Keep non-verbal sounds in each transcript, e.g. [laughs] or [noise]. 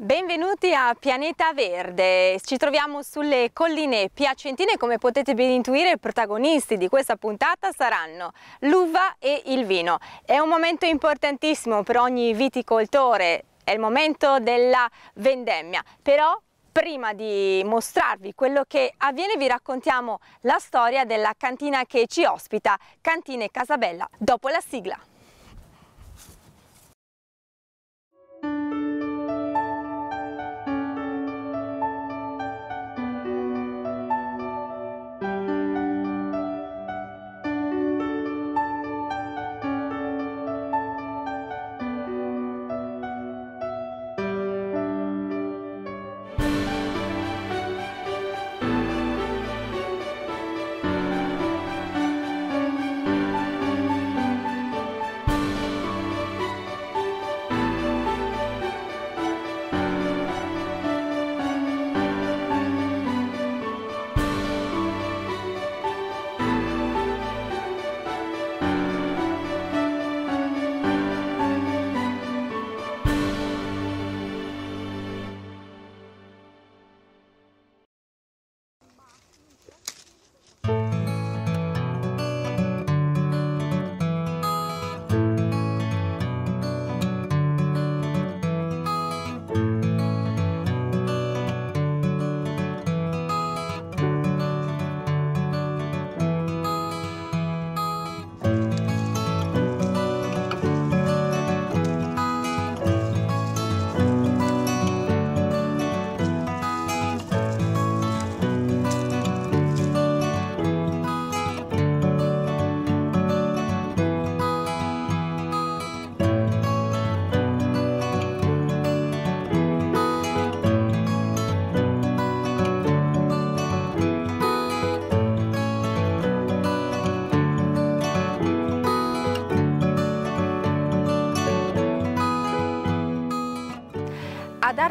Benvenuti a Pianeta Verde, ci troviamo sulle colline piacentine come potete ben intuire i protagonisti di questa puntata saranno l'uva e il vino. È un momento importantissimo per ogni viticoltore, è il momento della vendemmia, però prima di mostrarvi quello che avviene vi raccontiamo la storia della cantina che ci ospita, Cantine Casabella, dopo la sigla.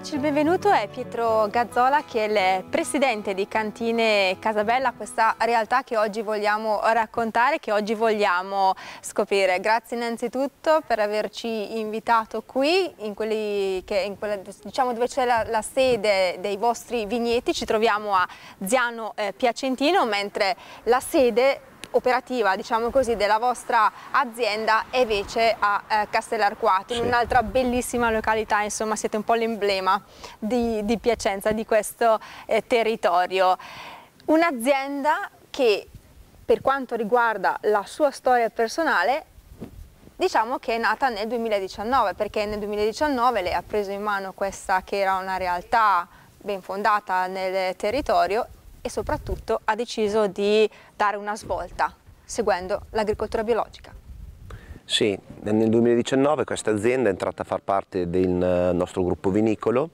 darci il benvenuto è Pietro Gazzola che è il presidente di Cantine Casabella, questa realtà che oggi vogliamo raccontare, che oggi vogliamo scoprire. Grazie innanzitutto per averci invitato qui, in quelli che, in quella, diciamo dove c'è la, la, sede dei vostri vigneti, ci troviamo a Ziano eh, Piacentino, mentre la sede operativa diciamo così, della vostra azienda è invece a eh, Castellarquato, sì. in un'altra bellissima località, insomma siete un po' l'emblema di, di, Piacenza, di questo eh, territorio. Un'azienda che per quanto riguarda la sua storia personale diciamo che è nata nel 2019 perché nel 2019 lei ha preso in mano questa che era una realtà ben fondata nel territorio e soprattutto ha deciso di dare una svolta seguendo l'agricoltura biologica. Sì, nel 2019 questa azienda è entrata a far parte del eh, nostro gruppo vinicolo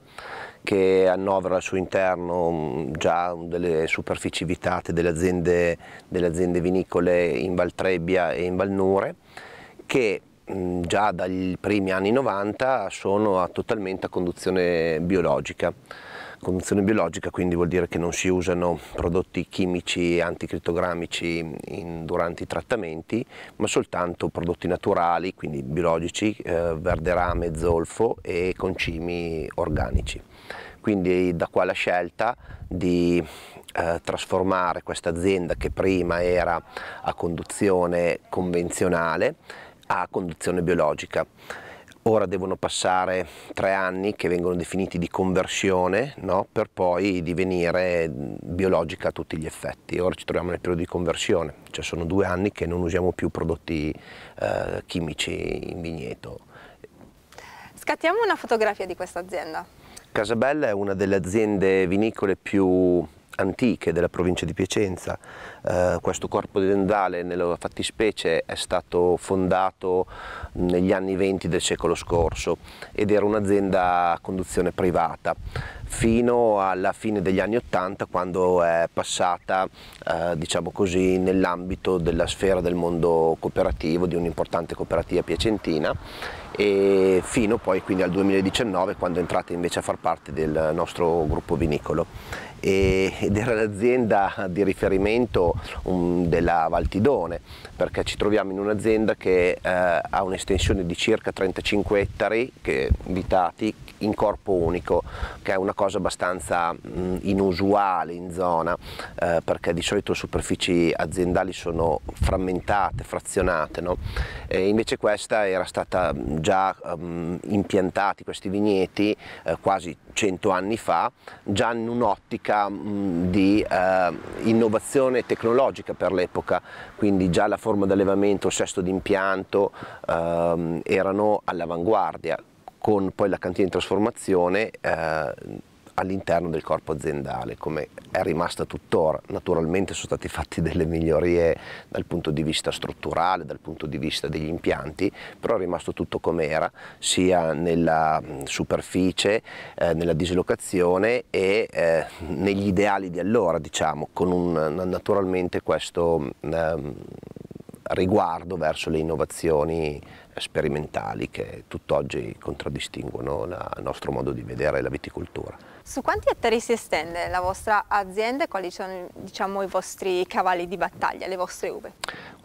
che annovera al suo interno mm, già delle superfici vitate delle aziende, delle aziende vinicole in Valtrebbia e in Valnure che mm, già dai primi anni 90 sono a totalmente a conduzione biologica conduzione biologica quindi vuol dire che non si usano prodotti chimici e anticrittogrammici in, durante i trattamenti, ma soltanto prodotti naturali, quindi biologici, eh, verderame, zolfo e concimi organici. Quindi da qua la scelta di eh, trasformare questa azienda che prima era a conduzione convenzionale a conduzione biologica ora devono passare tre anni che vengono definiti di conversione no? per poi divenire biologica a tutti gli effetti. Ora ci troviamo nel periodo di conversione, cioè sono due anni che non usiamo più prodotti eh, chimici in vigneto. Scattiamo una fotografia di questa azienda. Casabella è una delle aziende vinicole più antiche della provincia di Piacenza. Eh, questo corpo dendale nella fattispecie è stato fondato negli anni 20 del secolo scorso ed era un'azienda a conduzione privata fino alla fine degli anni 80 quando è passata eh, diciamo nell'ambito della sfera del mondo cooperativo di un'importante cooperativa piacentina e fino poi quindi al 2019 quando è entrata invece a far parte del nostro gruppo vinicolo ed [laughs] era l'azienda di riferimento um, della Valtidone perché ci troviamo in un'azienda che eh, ha un'estensione di circa 35 ettari abitati in corpo unico che è una cosa abbastanza mm, inusuale in zona eh, perché di solito le superfici aziendali sono frammentate, frazionate no? invece questa era stata già mm, impiantata, questi vigneti eh, quasi 100 anni fa, già in un'ottica mm, di eh, innovazione tecnologica per l'epoca, quindi già la forma d'allevamento, il sesto d'impianto eh, erano all'avanguardia, con poi la cantina di trasformazione eh, all'interno del corpo aziendale, come è rimasta tuttora. Naturalmente sono state fatte delle migliorie dal punto di vista strutturale, dal punto di vista degli impianti, però è rimasto tutto come era, sia nella mm, superficie, eh, nella dislocazione e eh, negli ideali di allora, diciamo, con un, naturalmente questo eh, riguardo verso le innovazioni sperimentali che tutt'oggi contraddistinguono il nostro modo di vedere la viticoltura. Su quanti ettari si estende la vostra azienda e quali sono diciamo, i vostri cavalli di battaglia, le vostre uve?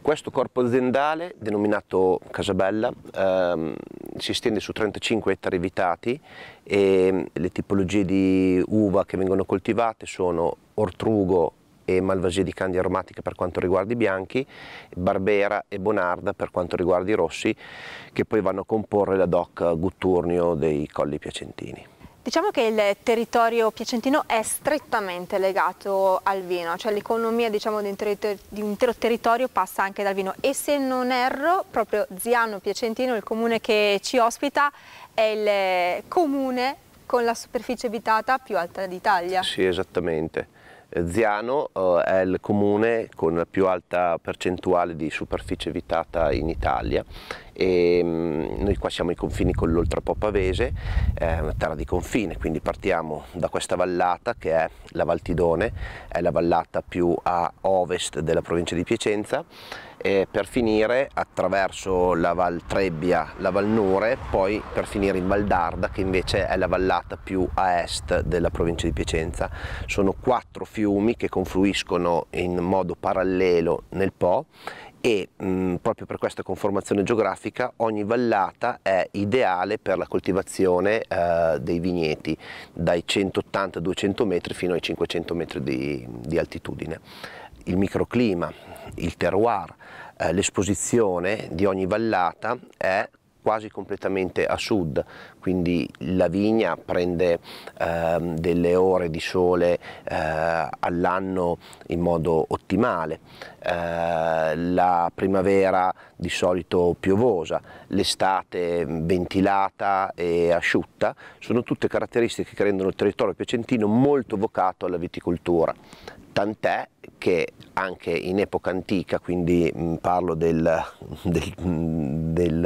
Questo corpo aziendale, denominato Casabella, ehm, si estende su 35 ettari vitati e le tipologie di uva che vengono coltivate sono ortrugo, e Malvasia di Candia Aromatica per quanto riguarda i bianchi, Barbera e Bonarda per quanto riguarda i rossi, che poi vanno a comporre la DOC Gutturnio dei Colli Piacentini. Diciamo che il territorio piacentino è strettamente legato al vino, cioè l'economia diciamo, di, di, un intero territorio passa anche dal vino e se non erro proprio Ziano Piacentino, il comune che ci ospita, è il comune con la superficie abitata più alta d'Italia. Sì, esattamente. Eh, Ziano eh, è il comune con la più alta percentuale di superficie evitata in Italia e mm, noi qua siamo ai confini con l'Oltrapo Pavese, è una terra di confine, quindi partiamo da questa vallata che è la Valtidone, è la vallata più a ovest della provincia di Piacenza e per finire attraverso la Val Trebbia, la Val Nure, poi per finire in Val d'Arda che invece è la vallata più a est della provincia di Piacenza. Sono quattro fiumi che confluiscono in modo parallelo nel Po e mh, proprio per questa conformazione geografica ogni vallata è ideale per la coltivazione eh, dei vigneti dai 180-200 metri fino ai 500 metri di, di altitudine. Il microclima il terroir, eh, l'esposizione di ogni vallata è quasi completamente a sud, quindi la vigna prende eh, delle ore di sole eh, all'anno in modo ottimale, eh, la primavera di solito piovosa, l'estate ventilata e asciutta, sono tutte caratteristiche che rendono il territorio piacentino molto vocato alla viticoltura tant'è che anche in epoca antica, quindi mm, parlo del, del, del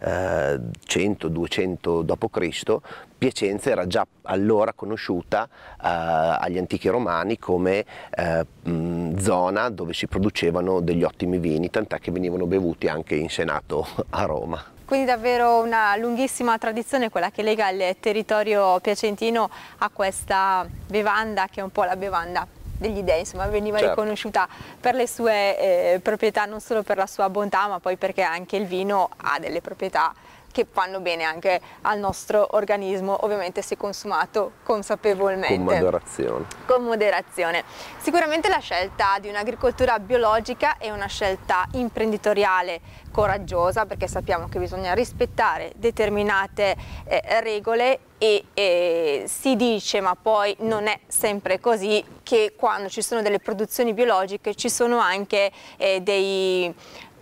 eh, 100-200 d.C., Piacenza era già allora conosciuta eh, agli antichi romani come eh, mm, zona dove si producevano degli ottimi vini, tant'è che venivano bevuti anche in Senato a Roma. Quindi davvero una lunghissima tradizione quella che lega il territorio piacentino a questa bevanda che è un po' la bevanda degli dei, insomma veniva certo. riconosciuta per le sue eh, proprietà, non solo per la sua bontà ma poi perché anche il vino ha delle proprietà che fanno bene anche al nostro organismo, ovviamente se consumato consapevolmente. Con moderazione. Con moderazione. Sicuramente la scelta di un'agricoltura biologica è una scelta imprenditoriale coraggiosa perché sappiamo che bisogna rispettare determinate eh, regole e eh, si dice, ma poi non è sempre così, che quando ci sono delle produzioni biologiche ci sono anche eh, dei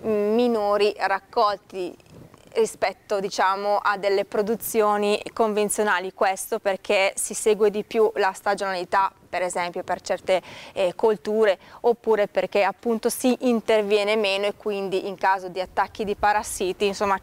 mm, minori raccolti rispetto diciamo, a delle produzioni convenzionali, questo perché si segue di più la stagionalità per esempio per certe eh, colture oppure perché appunto si interviene meno e quindi in caso di attacchi di parassiti insomma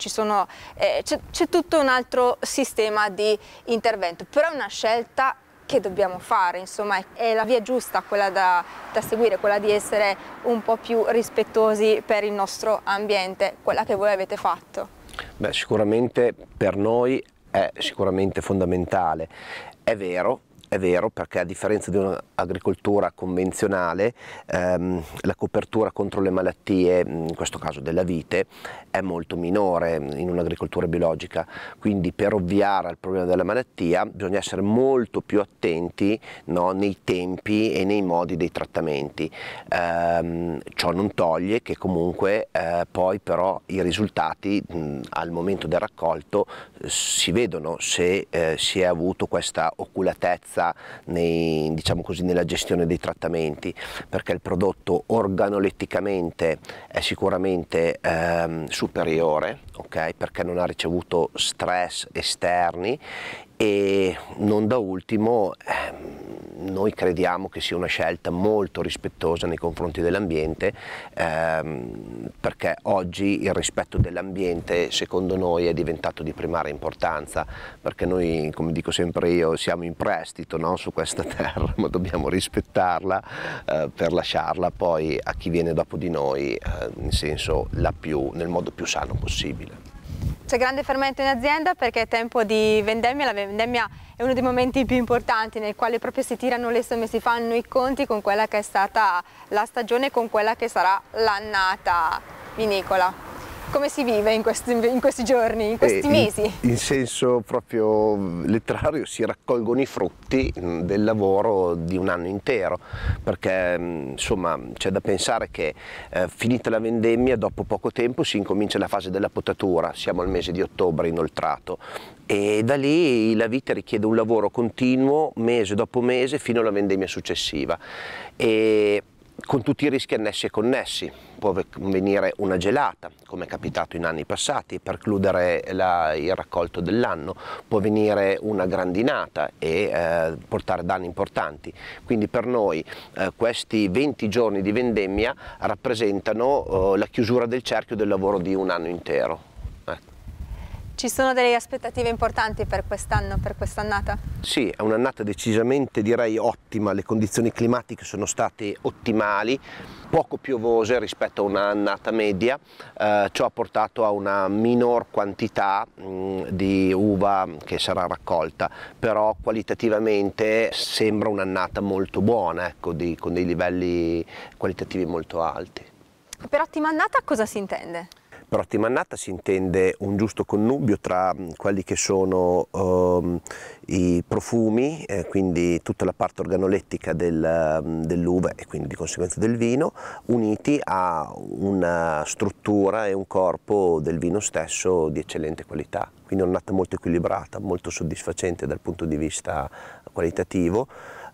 eh, c'è eh, tutto un altro sistema di intervento, però è una scelta che dobbiamo fare, insomma è la via giusta quella da, da, seguire, quella di essere un po' più rispettosi per il nostro ambiente, quella che voi avete fatto. Beh, sicuramente per noi è sicuramente fondamentale. È vero è vero perché a differenza di un'agricoltura convenzionale ehm, la copertura contro le malattie, in questo caso della vite, è molto minore in un'agricoltura biologica, quindi per ovviare al problema della malattia bisogna essere molto più attenti no, nei tempi e nei modi dei trattamenti. Ehm, ciò non toglie che comunque eh, poi però i risultati mh, al momento del raccolto eh, si vedono se eh, si è avuto questa oculatezza sicurezza nei, diciamo così, nella gestione dei trattamenti perché il prodotto organoletticamente è sicuramente ehm, superiore okay? perché non ha ricevuto stress esterni e non da ultimo ehm, noi crediamo che sia una scelta molto rispettosa nei confronti dell'ambiente ehm, perché oggi il rispetto dell'ambiente secondo noi è diventato di primaria importanza perché noi come dico sempre io siamo in prestito no, su questa [laughs] terra ma dobbiamo rispettarla eh, per lasciarla poi a chi viene dopo di noi eh, senso, più, nel modo più sano possibile. C'è grande fermento in azienda perché è tempo di vendemmia, la vendemmia è uno dei momenti più importanti nel quale proprio si tirano le somme, si fanno i conti con quella che è stata la stagione e con quella che sarà l'annata vinicola. Come si vive in questi, in questi giorni, in questi eh, mesi? In, in, senso proprio letterario si raccolgono i frutti mm, del lavoro di un anno intero, perché mm, insomma c'è da pensare che eh, finita la vendemmia dopo poco tempo si incomincia la fase della potatura, siamo al mese di ottobre inoltrato e da lì la vita richiede un lavoro continuo mese dopo mese fino alla vendemmia successiva. E con tutti i rischi annessi e connessi. Può venire una gelata, come è capitato in anni passati, per chiudere il raccolto dell'anno, può venire una grandinata e eh, portare danni importanti. Quindi per noi eh, questi 20 giorni di vendemmia rappresentano eh, la chiusura del cerchio del lavoro di un anno intero. Ci sono delle aspettative importanti per quest'anno, per quest'annata? Sì, è un'annata decisamente direi ottima, le condizioni climatiche sono state ottimali, poco piovose rispetto a un'annata media, eh, ciò ha portato a una minor quantità mh, mm, di uva che sarà raccolta, però qualitativamente sembra un'annata molto buona, ecco, di, con dei livelli qualitativi molto alti. Per ottima annata cosa si intende? Per ottimannata si intende un giusto connubio tra mm, quelli che sono eh, i profumi, eh, quindi tutta la parte organolettica del, mm, dell'uva e quindi di conseguenza del vino, uniti a una struttura e un corpo del vino stesso di eccellente qualità. Quindi è un'annata molto equilibrata, molto soddisfacente dal punto di vista qualitativo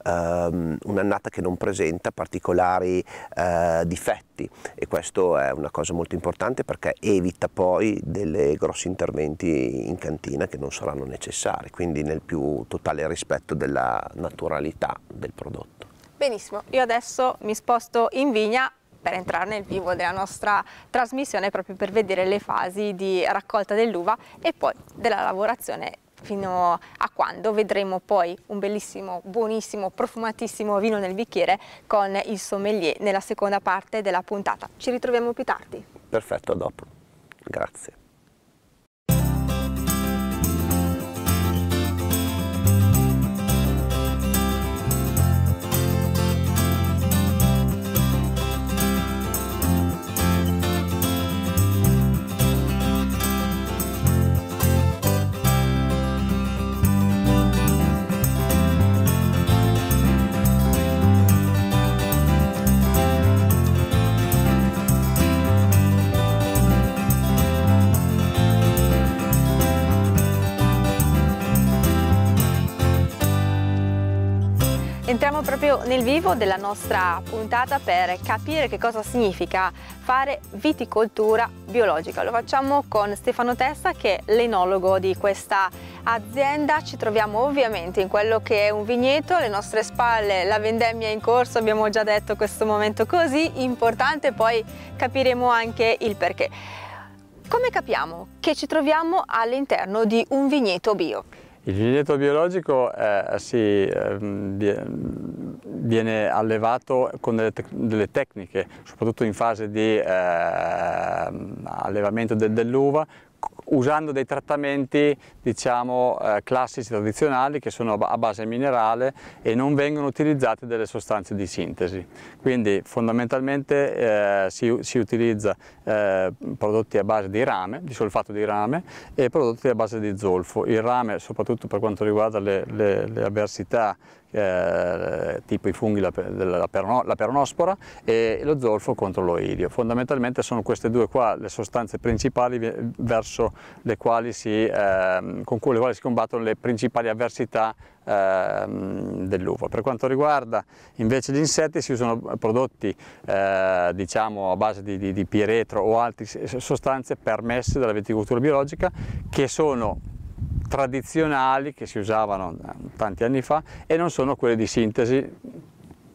ehm, un'annata che non presenta particolari eh, difetti e questo è una cosa molto importante perché evita poi dei grossi interventi in cantina che non saranno necessari, quindi nel più totale rispetto della naturalità del prodotto. Benissimo, io adesso mi sposto in vigna per entrare nel vivo della nostra trasmissione proprio per vedere le fasi di raccolta dell'uva e poi della lavorazione fino a quando vedremo poi un bellissimo, buonissimo, profumatissimo vino nel bicchiere con il sommelier nella seconda parte della puntata. Ci ritroviamo più tardi. Perfetto, a dopo. Grazie. Entriamo proprio nel vivo della nostra puntata per capire che cosa significa fare viticoltura biologica. Lo facciamo con Stefano Testa che è l'enologo di questa azienda. Ci troviamo ovviamente in quello che è un vigneto, alle nostre spalle la vendemmia è in corso, abbiamo già detto questo momento così importante, poi capiremo anche il perché. Come capiamo che ci troviamo all'interno di un vigneto bio? Il vigneto biologico eh, si, eh, viene allevato con delle, tec delle, tecniche, soprattutto in fase di eh, allevamento de dell'uva, usando dei trattamenti diciamo, eh, classici tradizionali che sono a base minerale e non vengono utilizzate delle sostanze di sintesi. Quindi fondamentalmente eh, si, si, utilizza eh, prodotti a base di rame, di solfato di rame e prodotti a base di zolfo. Il rame soprattutto per quanto riguarda le, le, le avversità eh, tipo i funghi, la, la, perno, la, peronospora e lo zolfo contro lo Fondamentalmente sono queste due qua le sostanze principali verso le quali si, eh, con le quali si combattono le principali avversità ehm, dell'uva. Per quanto riguarda invece gli insetti si usano prodotti eh, diciamo a base di, di, di piretro o altre sostanze permesse dalla viticoltura biologica che sono tradizionali che si usavano eh, tanti anni fa e non sono quelle di sintesi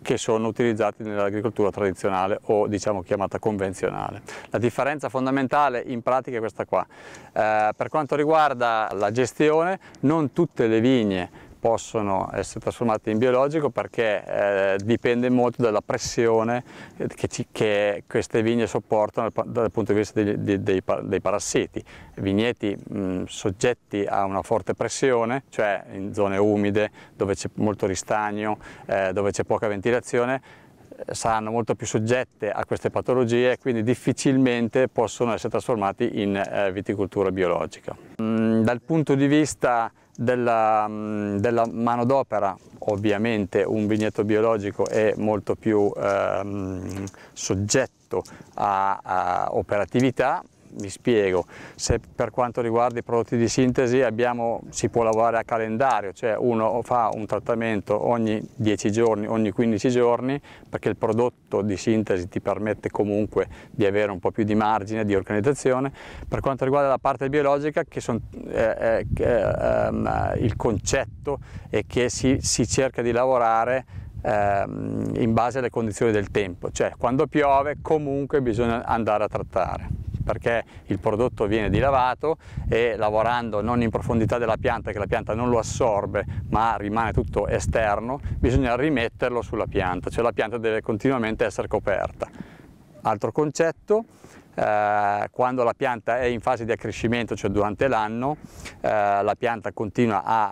che sono utilizzati nell'agricoltura tradizionale o diciamo chiamata convenzionale. La differenza fondamentale in pratica è questa qua. Eh, per quanto riguarda la gestione, non tutte le vigne possono essere trasformati in biologico perché eh, dipende molto dalla pressione eh, che, ci, che, queste vigne sopportano dal punto di vista dei, dei, dei, dei parassiti. Vigneti mh, soggetti a una forte pressione, cioè in zone umide dove c'è molto ristagno, eh, dove c'è poca ventilazione, eh, saranno molto più soggette a queste patologie e quindi difficilmente possono essere trasformati in eh, viticoltura biologica. Mm, dal punto di vista della, mm, della manodopera ovviamente un vigneto biologico è molto più ehm, soggetto a, a operatività vi spiego, se per quanto riguarda i prodotti di sintesi abbiamo, si può lavorare a calendario, cioè uno fa un trattamento ogni 10 giorni, ogni 15 giorni, perché il prodotto di sintesi ti permette comunque di avere un po' più di margine, di organizzazione. Per quanto riguarda la parte biologica, che son, eh, eh, eh, il concetto è che si, si cerca di lavorare ehm, in base alle condizioni del tempo, cioè quando piove comunque bisogna andare a trattare perché il prodotto viene dilavato e lavorando non in profondità della pianta che la pianta non lo assorbe ma rimane tutto esterno bisogna rimetterlo sulla pianta, cioè la pianta deve continuamente essere coperta. Altro concetto, eh, quando la pianta è in fase di accrescimento, cioè durante l'anno, eh, la pianta continua a,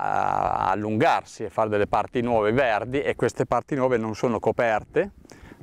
a allungarsi e fare delle parti nuove verdi e queste parti nuove non sono coperte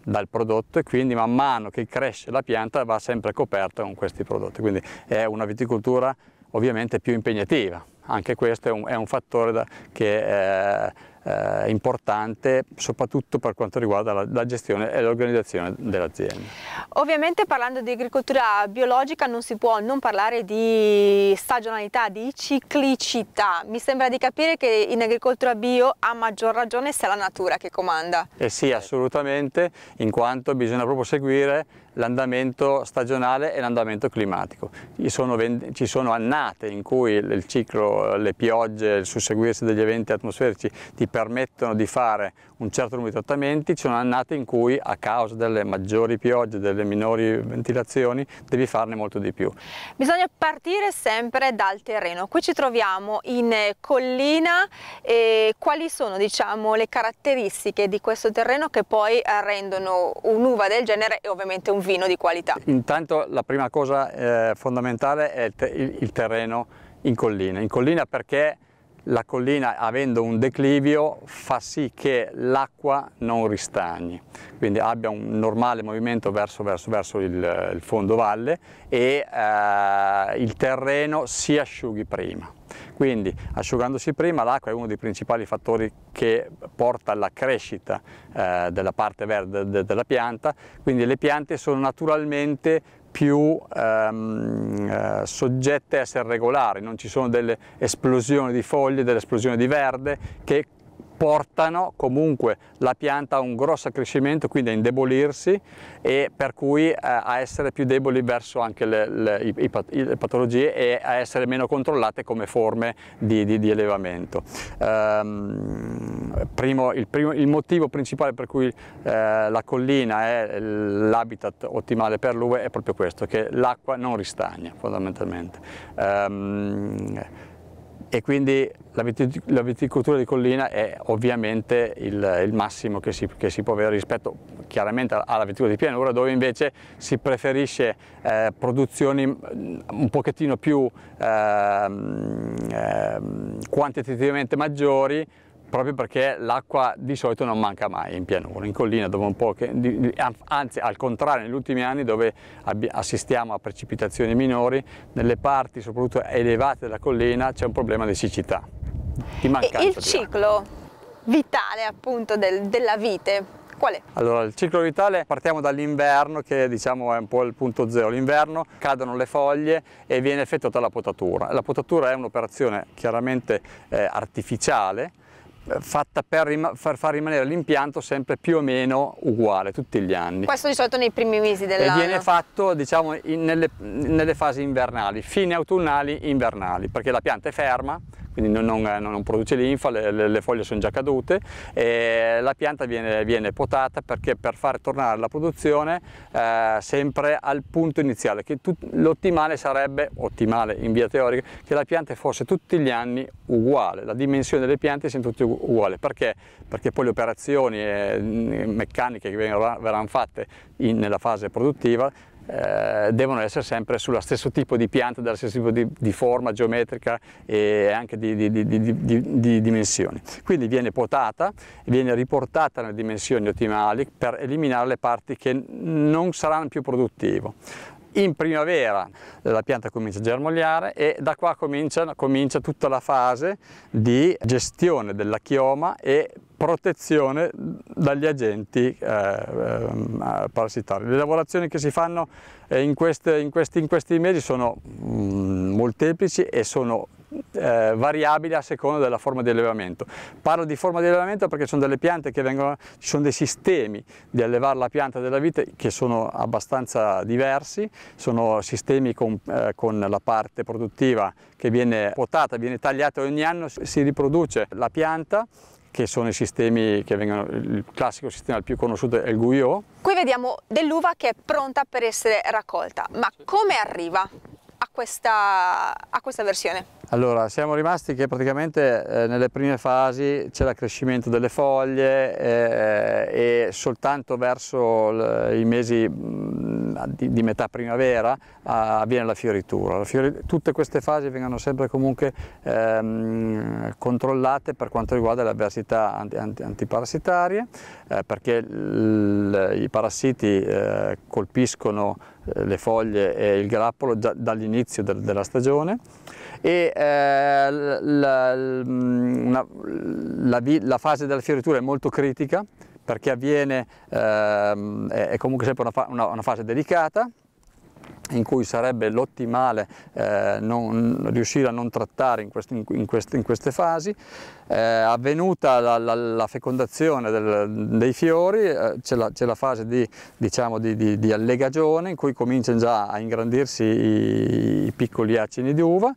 dal prodotto e quindi man mano che cresce la pianta va sempre coperta con questi prodotti, quindi è una viticoltura ovviamente più impegnativa, anche questo è un, è un fattore da, che eh, eh, importante soprattutto per quanto riguarda la, la gestione e l'organizzazione dell'azienda. Ovviamente parlando di agricoltura biologica non si può non parlare di stagionalità, di ciclicità. Mi sembra di capire che in agricoltura bio a maggior ragione sia la natura che comanda. Eh sì, assolutamente, in quanto bisogna proprio seguire l'andamento stagionale e l'andamento climatico. Ci sono, ci sono, annate in cui il ciclo, le piogge, il susseguirsi degli eventi atmosferici ti permettono di fare un certo numero di trattamenti, ci sono annate in cui a causa delle maggiori piogge, delle minori ventilazioni, devi farne molto di più. Bisogna partire sempre dal terreno. Qui ci troviamo in collina e quali sono diciamo, le caratteristiche di questo terreno che poi rendono un'uva del genere e ovviamente un vino di qualità? Intanto la prima cosa eh, fondamentale è il, terreno in collina, in collina perché la collina avendo un declivio fa sì che l'acqua non ristagni, quindi abbia un normale movimento verso, verso, verso il, il, fondo valle e eh, il terreno si asciughi prima. Quindi asciugandosi prima l'acqua è uno dei principali fattori che porta alla crescita eh, della parte verde della pianta, quindi le piante sono naturalmente più ehm, eh, soggette a essere regolari, non ci sono delle esplosioni di foglie, delle esplosioni di verde che portano comunque la pianta a un grosso accrescimento, quindi a indebolirsi e per cui eh, a essere più deboli verso anche le, le, i, i, le, patologie e a essere meno controllate come forme di, di, di allevamento. Ehm, primo, il, primo, il, motivo principale per cui eh, la collina è l'habitat ottimale per l'uve è proprio questo, che l'acqua non ristagna fondamentalmente. Ehm, e quindi la viticoltura di collina è ovviamente il, il massimo che si, che si, può avere rispetto chiaramente alla viticoltura di pianura dove invece si preferisce eh, produzioni mm, un pochettino più eh, quantitativamente maggiori proprio perché l'acqua di solito non manca mai in pianura, in collina dove un po' che, anzi al contrario negli ultimi anni dove assistiamo a precipitazioni minori, nelle parti soprattutto elevate della collina c'è un problema di siccità. Di e il ciclo acqua. vitale appunto del, della vite qual è? Allora, il ciclo vitale partiamo dall'inverno che diciamo è un po' il punto zero. L'inverno cadono le foglie e viene effettuata la potatura. La potatura è un'operazione chiaramente eh, artificiale eh, fatta per rima- far, far rimanere l'impianto sempre più o meno uguale tutti gli anni. Questo di solito nei primi mesi dell'anno? E viene fatto diciamo in, nelle, nelle fasi invernali, fine autunnali invernali, perché la pianta è ferma, quindi non, non, eh, non produce linfa, le, le, le, foglie sono già cadute e la pianta viene, viene potata perché per far tornare la produzione eh, sempre al punto iniziale, che l'ottimale sarebbe, ottimale in via teorica, che la pianta fosse tutti gli anni uguale, la dimensione delle piante sia tutte uguale, perché? Perché poi le operazioni eh, meccaniche che verranno fatte in, nella fase produttiva eh, devono essere sempre sullo stesso tipo di pianta, dello stesso tipo di, di forma geometrica e anche di, di, di, dimensioni. Quindi viene potata, viene riportata nelle dimensioni ottimali per eliminare le parti che non saranno più produttive. In primavera la pianta comincia a germogliare e da qua comincia, comincia tutta la fase di gestione della chioma e protezione dagli agenti eh, ehm, parassitari. Le lavorazioni che si fanno eh, in, queste, in, questi, in questi mesi sono mm, molteplici e sono eh, variabile a seconda della forma di allevamento. Parlo di forma di allevamento perché sono delle piante che vengono, ci sono dei sistemi di allevare la pianta della vite che sono abbastanza diversi, sono sistemi con, eh, con la parte produttiva che viene potata, viene tagliata ogni anno, si riproduce la pianta che sono i sistemi che vengono, il classico sistema più conosciuto è il Guyot. Qui vediamo dell'uva che è pronta per essere raccolta, ma come arriva a questa, a questa versione? Allora, siamo rimasti che praticamente eh, nelle prime fasi c'è l'accrescimento delle foglie eh, e soltanto verso i mesi mm, di, di metà primavera a, avviene la fioritura. la fioritura. tutte queste fasi vengono sempre comunque ehm, controllate per quanto riguarda le avversità anti, anti, antiparassitarie eh, perché l, i parassiti eh, colpiscono eh, le foglie e il grappolo già dall'inizio del, della stagione e eh, la, la, la, la fase della fioritura è molto critica perché avviene, ehm, è comunque sempre una, fa una, una fase delicata, in cui sarebbe l'ottimale eh, riuscire a non trattare in, quest, in, quest, in queste fasi. Eh, avvenuta la, la, la fecondazione del, dei fiori eh, c'è la, la, fase di, diciamo, di, di, di, allegagione in cui cominciano già a ingrandirsi i, i piccoli acini di uva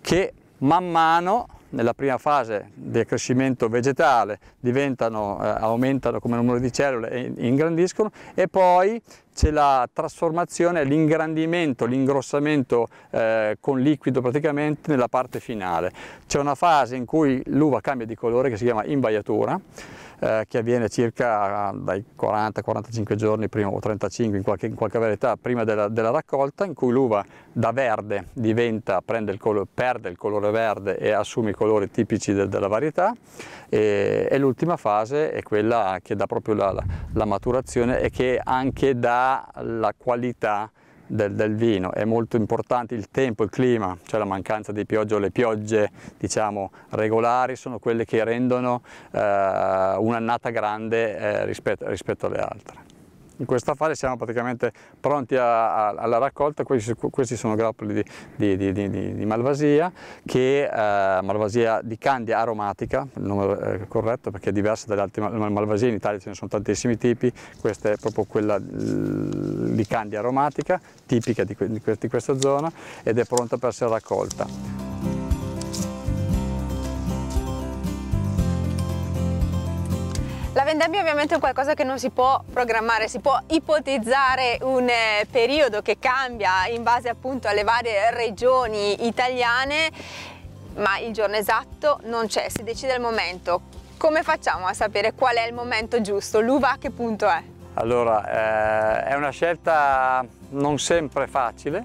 che man mano nella prima fase del crescimento vegetale diventano, eh, aumentano come numero di cellule e ingrandiscono e poi c'è la trasformazione, l'ingrandimento, l'ingrossamento eh, con liquido praticamente nella parte finale. C'è una fase in cui l'uva cambia di colore che si chiama invaiatura eh, che avviene circa eh, dai 40-45 giorni prima, o 35 in qualche, in qualche varietà prima della, della, raccolta, in cui l'uva da verde diventa, il colore, perde il colore verde e assume i colori tipici de, della varietà e, e, l'ultima fase è quella che dà proprio la, la, la maturazione e che anche dà la qualità del, del, vino è molto importante il tempo, il clima, cioè la mancanza di pioggia o le piogge diciamo, regolari sono quelle che rendono eh, un'annata grande eh, rispetto, rispetto alle altre in questa fase siamo praticamente pronti a, a, alla raccolta, questi, questi sono grappoli di, di, di, di malvasia, che eh, malvasia di candia aromatica, il nome eh, corretto perché è diversa dalle altre malvasie, in Italia ce ne sono tantissimi tipi, questa è proprio quella di candia aromatica, tipica di, di questa zona ed è pronta per essere raccolta. La vendemmia ovviamente è qualcosa che non si può programmare, si può ipotizzare un eh, periodo che cambia in base appunto alle varie regioni italiane, ma il giorno esatto non c'è, si decide al momento. Come facciamo a sapere qual è il momento giusto? L'uva a che punto è? Allora, eh, è una scelta non sempre facile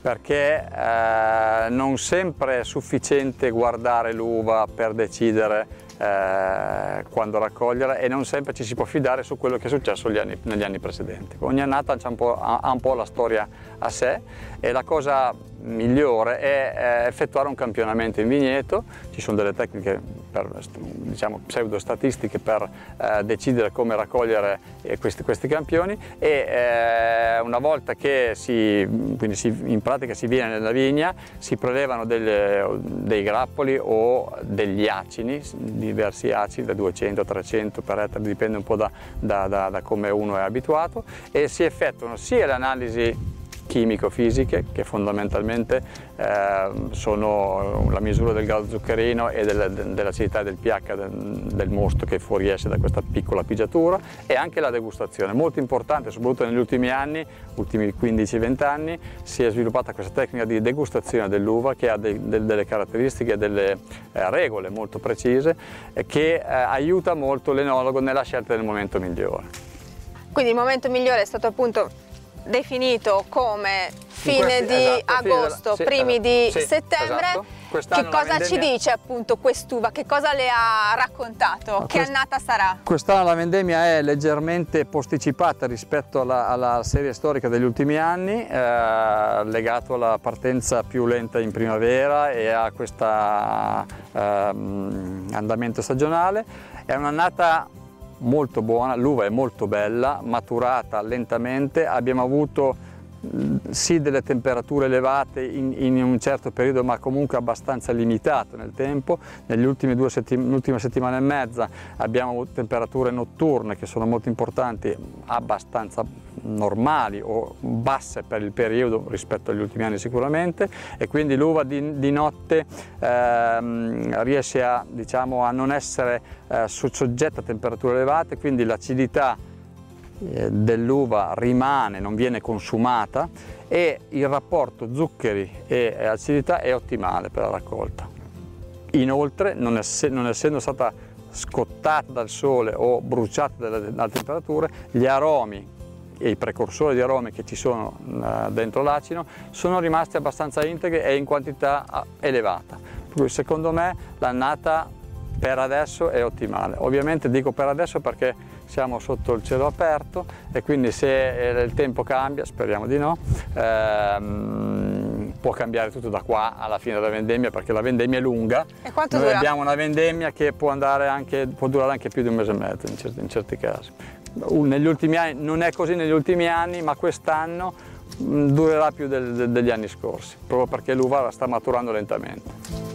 perché eh, non sempre è sufficiente guardare l'uva per decidere eh, quando raccogliere e non sempre ci si può fidare su quello che è successo anni, negli anni precedenti. Ogni annata un ha un po' la storia a sé e la cosa migliore è eh, effettuare un campionamento in vigneto, ci sono delle tecniche per, diciamo, pseudostatistiche per eh, decidere come raccogliere eh, questi, questi campioni e eh, una volta che si, si, in pratica si viene nella vigna si prelevano delle, dei grappoli o degli acini, diversi acini da 200-300 per ettaro, dipende un po' da, da, da, da come uno è abituato e si effettuano sia le analisi chimico-fisiche che fondamentalmente eh, sono la misura del grado zuccherino e del, dell'acidità del pH del, del mosto che fuoriesce da questa piccola pigiatura e anche la degustazione. Molto importante, soprattutto negli ultimi anni, ultimi 15-20 anni, si è sviluppata questa tecnica di degustazione dell'uva che ha de, de, delle caratteristiche, delle eh, regole molto precise eh, che eh, aiuta molto l'enologo nella scelta del momento migliore. Quindi il momento migliore è stato appunto definito come fine questi, di esatto, agosto, fine primi sì, esatto. di sì, esatto. settembre. Esatto. Che cosa ci dice appunto quest'uva? Che cosa le ha raccontato? Ma che annata sarà? Quest'anno la vendemmia è leggermente posticipata rispetto alla, alla serie storica degli ultimi anni, eh, legato alla partenza più lenta in primavera e a questo eh, andamento stagionale. È un'annata molto buona, l'uva è molto bella, maturata lentamente, abbiamo avuto sì delle temperature elevate in, in, un certo periodo ma comunque abbastanza limitato nel tempo, nell'ultima settim settimana e mezza abbiamo temperature notturne che sono molto importanti, abbastanza normali o basse per il periodo rispetto agli ultimi anni sicuramente e quindi l'uva di, di, notte ehm, riesce a, diciamo, a, non essere eh, soggetta a temperature elevate, quindi l'acidità eh, dell'uva rimane, non viene consumata e il rapporto zuccheri e acidità è ottimale per la raccolta. Inoltre, non, ess non essendo stata scottata dal sole o bruciata dalle temperature, gli aromi e i precursori di aromi che ci sono dentro l'acino sono rimasti abbastanza integri e in quantità ah, elevata. secondo me l'annata per adesso è ottimale. Ovviamente dico per adesso perché siamo sotto il cielo aperto e quindi se eh, il tempo cambia, speriamo di no, ehm, può cambiare tutto da qua alla fine della vendemmia perché la vendemmia è lunga. E quanto Noi dura? abbiamo una vendemmia che può, anche, può, durare anche più di un mese e mezzo in certi, in certi casi. Negli ultimi anni, non è così negli ultimi anni, ma quest'anno mm, durerà più del, del, degli anni scorsi, proprio perché l'uva sta maturando lentamente.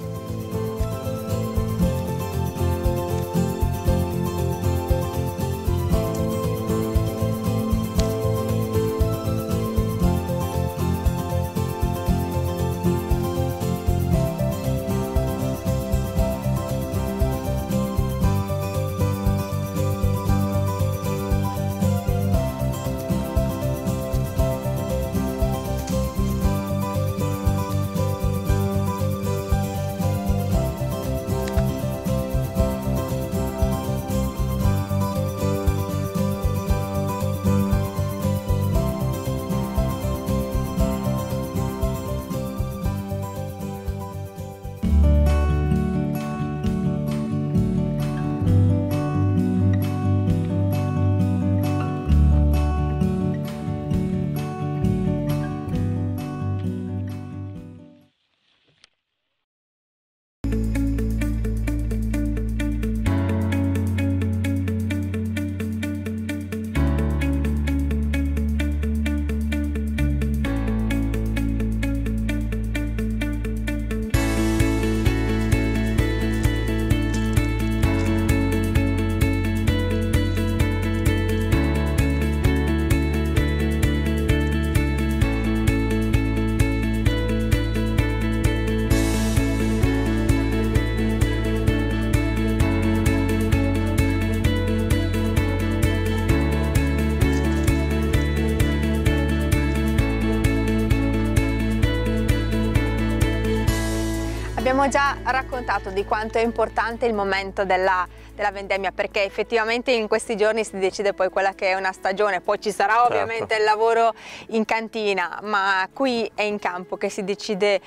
abbiamo già raccontato di quanto è importante il momento della, della, vendemmia perché effettivamente in questi giorni si decide poi quella che è una stagione, poi ci sarà certo. ovviamente il lavoro in cantina, ma qui è in campo che si decide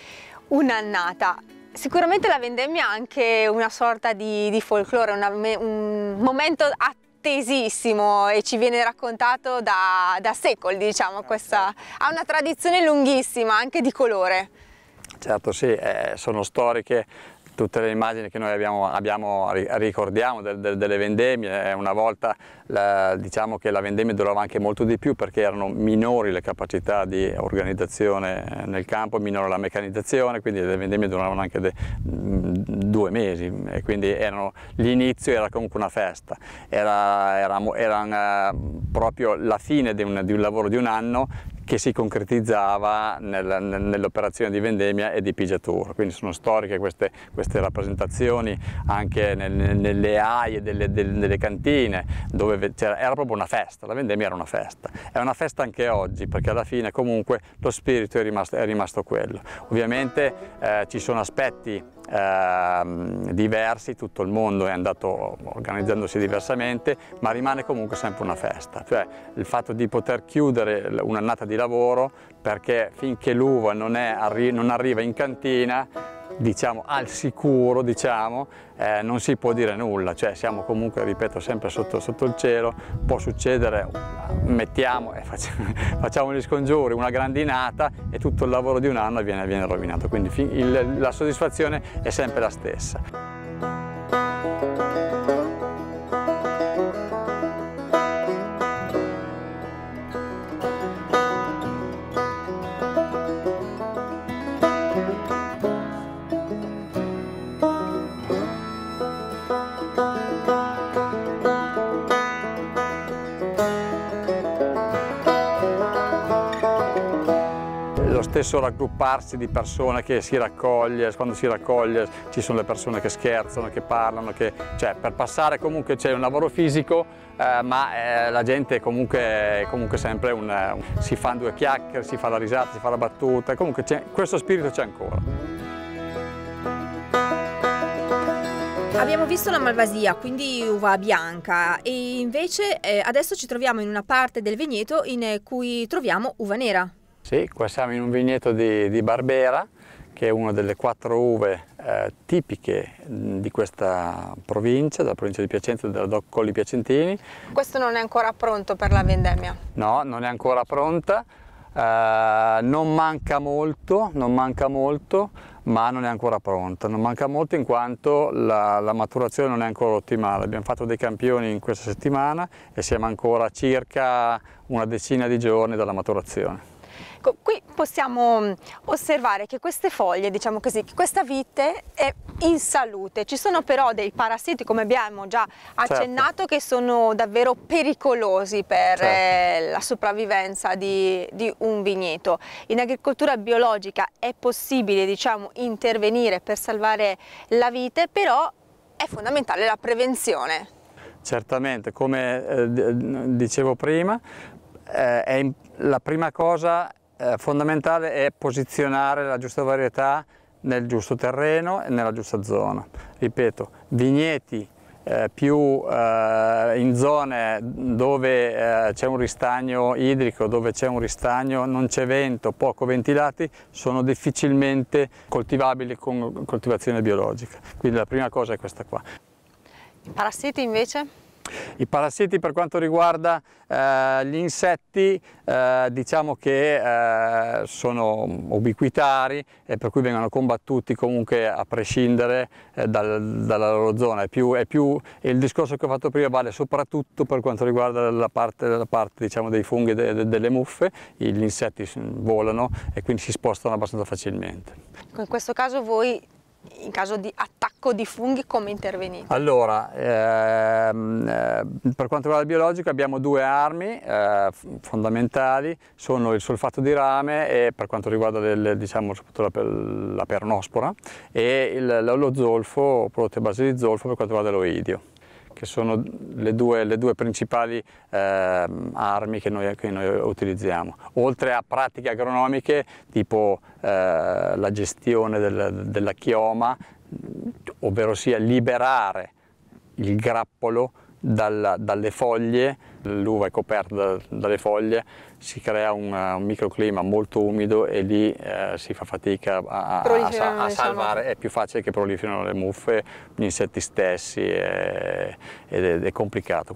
un'annata. Sicuramente la vendemmia è anche una sorta di, di folklore, una, un momento attivo attesissimo e ci viene raccontato da, da secoli, diciamo, questa, ah, certo. ha una tradizione lunghissima anche di colore. Certo sì, eh, sono storiche tutte le immagini che noi abbiamo, abbiamo, ricordiamo del, del, delle vendemmie, eh, una volta la, diciamo che la vendemmia durava anche molto di più perché erano minori le capacità di organizzazione eh, nel campo, minore la meccanizzazione, quindi le vendemmie duravano anche de, mm, due mesi e quindi l'inizio era comunque una festa, era, era, era eh, proprio la fine di un, di un lavoro di un anno che si concretizzava nel, nell'operazione di vendemmia e di pigiatura. Quindi sono storiche queste, queste rappresentazioni anche nel, nelle aie delle, delle, delle cantine, dove era proprio una festa, la vendemmia era una festa. È una festa anche oggi, perché alla fine comunque lo spirito è rimasto, è rimasto quello. Ovviamente eh, ci sono aspetti Ehm, diversi, tutto il mondo è andato organizzandosi diversamente, ma rimane comunque sempre una festa, cioè il fatto di poter chiudere un'annata di lavoro perché finché l'uva non, non arriva in cantina diciamo, al sicuro diciamo, eh, non si può dire nulla, cioè siamo comunque, ripeto, sempre sotto, sotto il cielo, può succedere, mettiamo e eh, facciamo, [laughs] facciamo, gli scongiuri, una grandinata e tutto il lavoro di un anno viene, viene rovinato, quindi il, la soddisfazione è sempre la stessa. stesso raggrupparsi di persone che si raccoglie, quando si raccoglie ci sono le persone che scherzano, che parlano, che, cioè per passare comunque c'è un lavoro fisico eh, ma eh, la gente comunque, comunque sempre un, un, si fanno due chiacchiere, si fa la risata, si fa la battuta, comunque questo spirito c'è ancora. Abbiamo visto la malvasia, quindi uva bianca, e invece eh, adesso ci troviamo in una parte del vigneto in cui troviamo uva nera. Sì, qua siamo in un vigneto di, di Barbera, che è una delle quattro uve eh, tipiche di questa provincia, della provincia di Piacenza, della Doc Colli Piacentini. Questo non è ancora pronto per la vendemmia? No, non è ancora pronta, eh, non, manca molto, non manca molto, ma non è ancora pronta. Non manca molto in quanto la, la maturazione non è ancora ottimale. Abbiamo fatto dei campioni in questa settimana e siamo ancora a circa una decina di giorni dalla maturazione. Ecco, qui possiamo mm, osservare che queste foglie, diciamo così, che questa vite è in salute. Ci sono però dei parassiti, come abbiamo già certo. accennato, certo. che sono davvero pericolosi per certo. Eh, la sopravvivenza di, di, un vigneto. In agricoltura biologica è possibile, diciamo, intervenire per salvare la vite, però è fondamentale la prevenzione. Certamente, come eh, dicevo prima, eh, è, la prima cosa eh, fondamentale è posizionare la giusta varietà nel giusto terreno e nella giusta zona. Ripeto, vigneti eh, più eh, in zone dove eh, c'è un ristagno idrico, dove c'è un ristagno, non c'è vento, poco ventilati, sono difficilmente coltivabili con coltivazione biologica. Quindi la prima cosa è questa qua. I parassiti invece? I parassiti per quanto riguarda eh, gli insetti eh, diciamo che eh, sono ubiquitari e per cui vengono combattuti comunque a prescindere eh, dal, dalla loro zona. È più, è più, il discorso che ho fatto prima vale soprattutto per quanto riguarda la parte, la parte diciamo, dei funghi e de, de, delle muffe, gli insetti volano e quindi si spostano abbastanza facilmente. In questo caso voi in caso di attacco di funghi come intervenite? Allora, ehm, eh, per quanto riguarda il biologico abbiamo due armi eh, fondamentali, sono il solfato di rame e per quanto riguarda del, diciamo, soprattutto la, la, pernospora e il, lo zolfo, prodotto a base di zolfo per quanto riguarda l'oidio che sono le due, le due principali eh, armi che noi, che noi, utilizziamo, oltre a pratiche agronomiche tipo eh, la gestione del, della chioma, ovvero sia liberare il grappolo dalla, dalle foglie, l'uva è coperta dalle foglie, si crea un, eh, un, microclima molto umido e lì eh, si fa fatica a, a, a, a salvare, è più facile che proliferino le muffe, gli insetti stessi, eh, è, ed è, è complicato.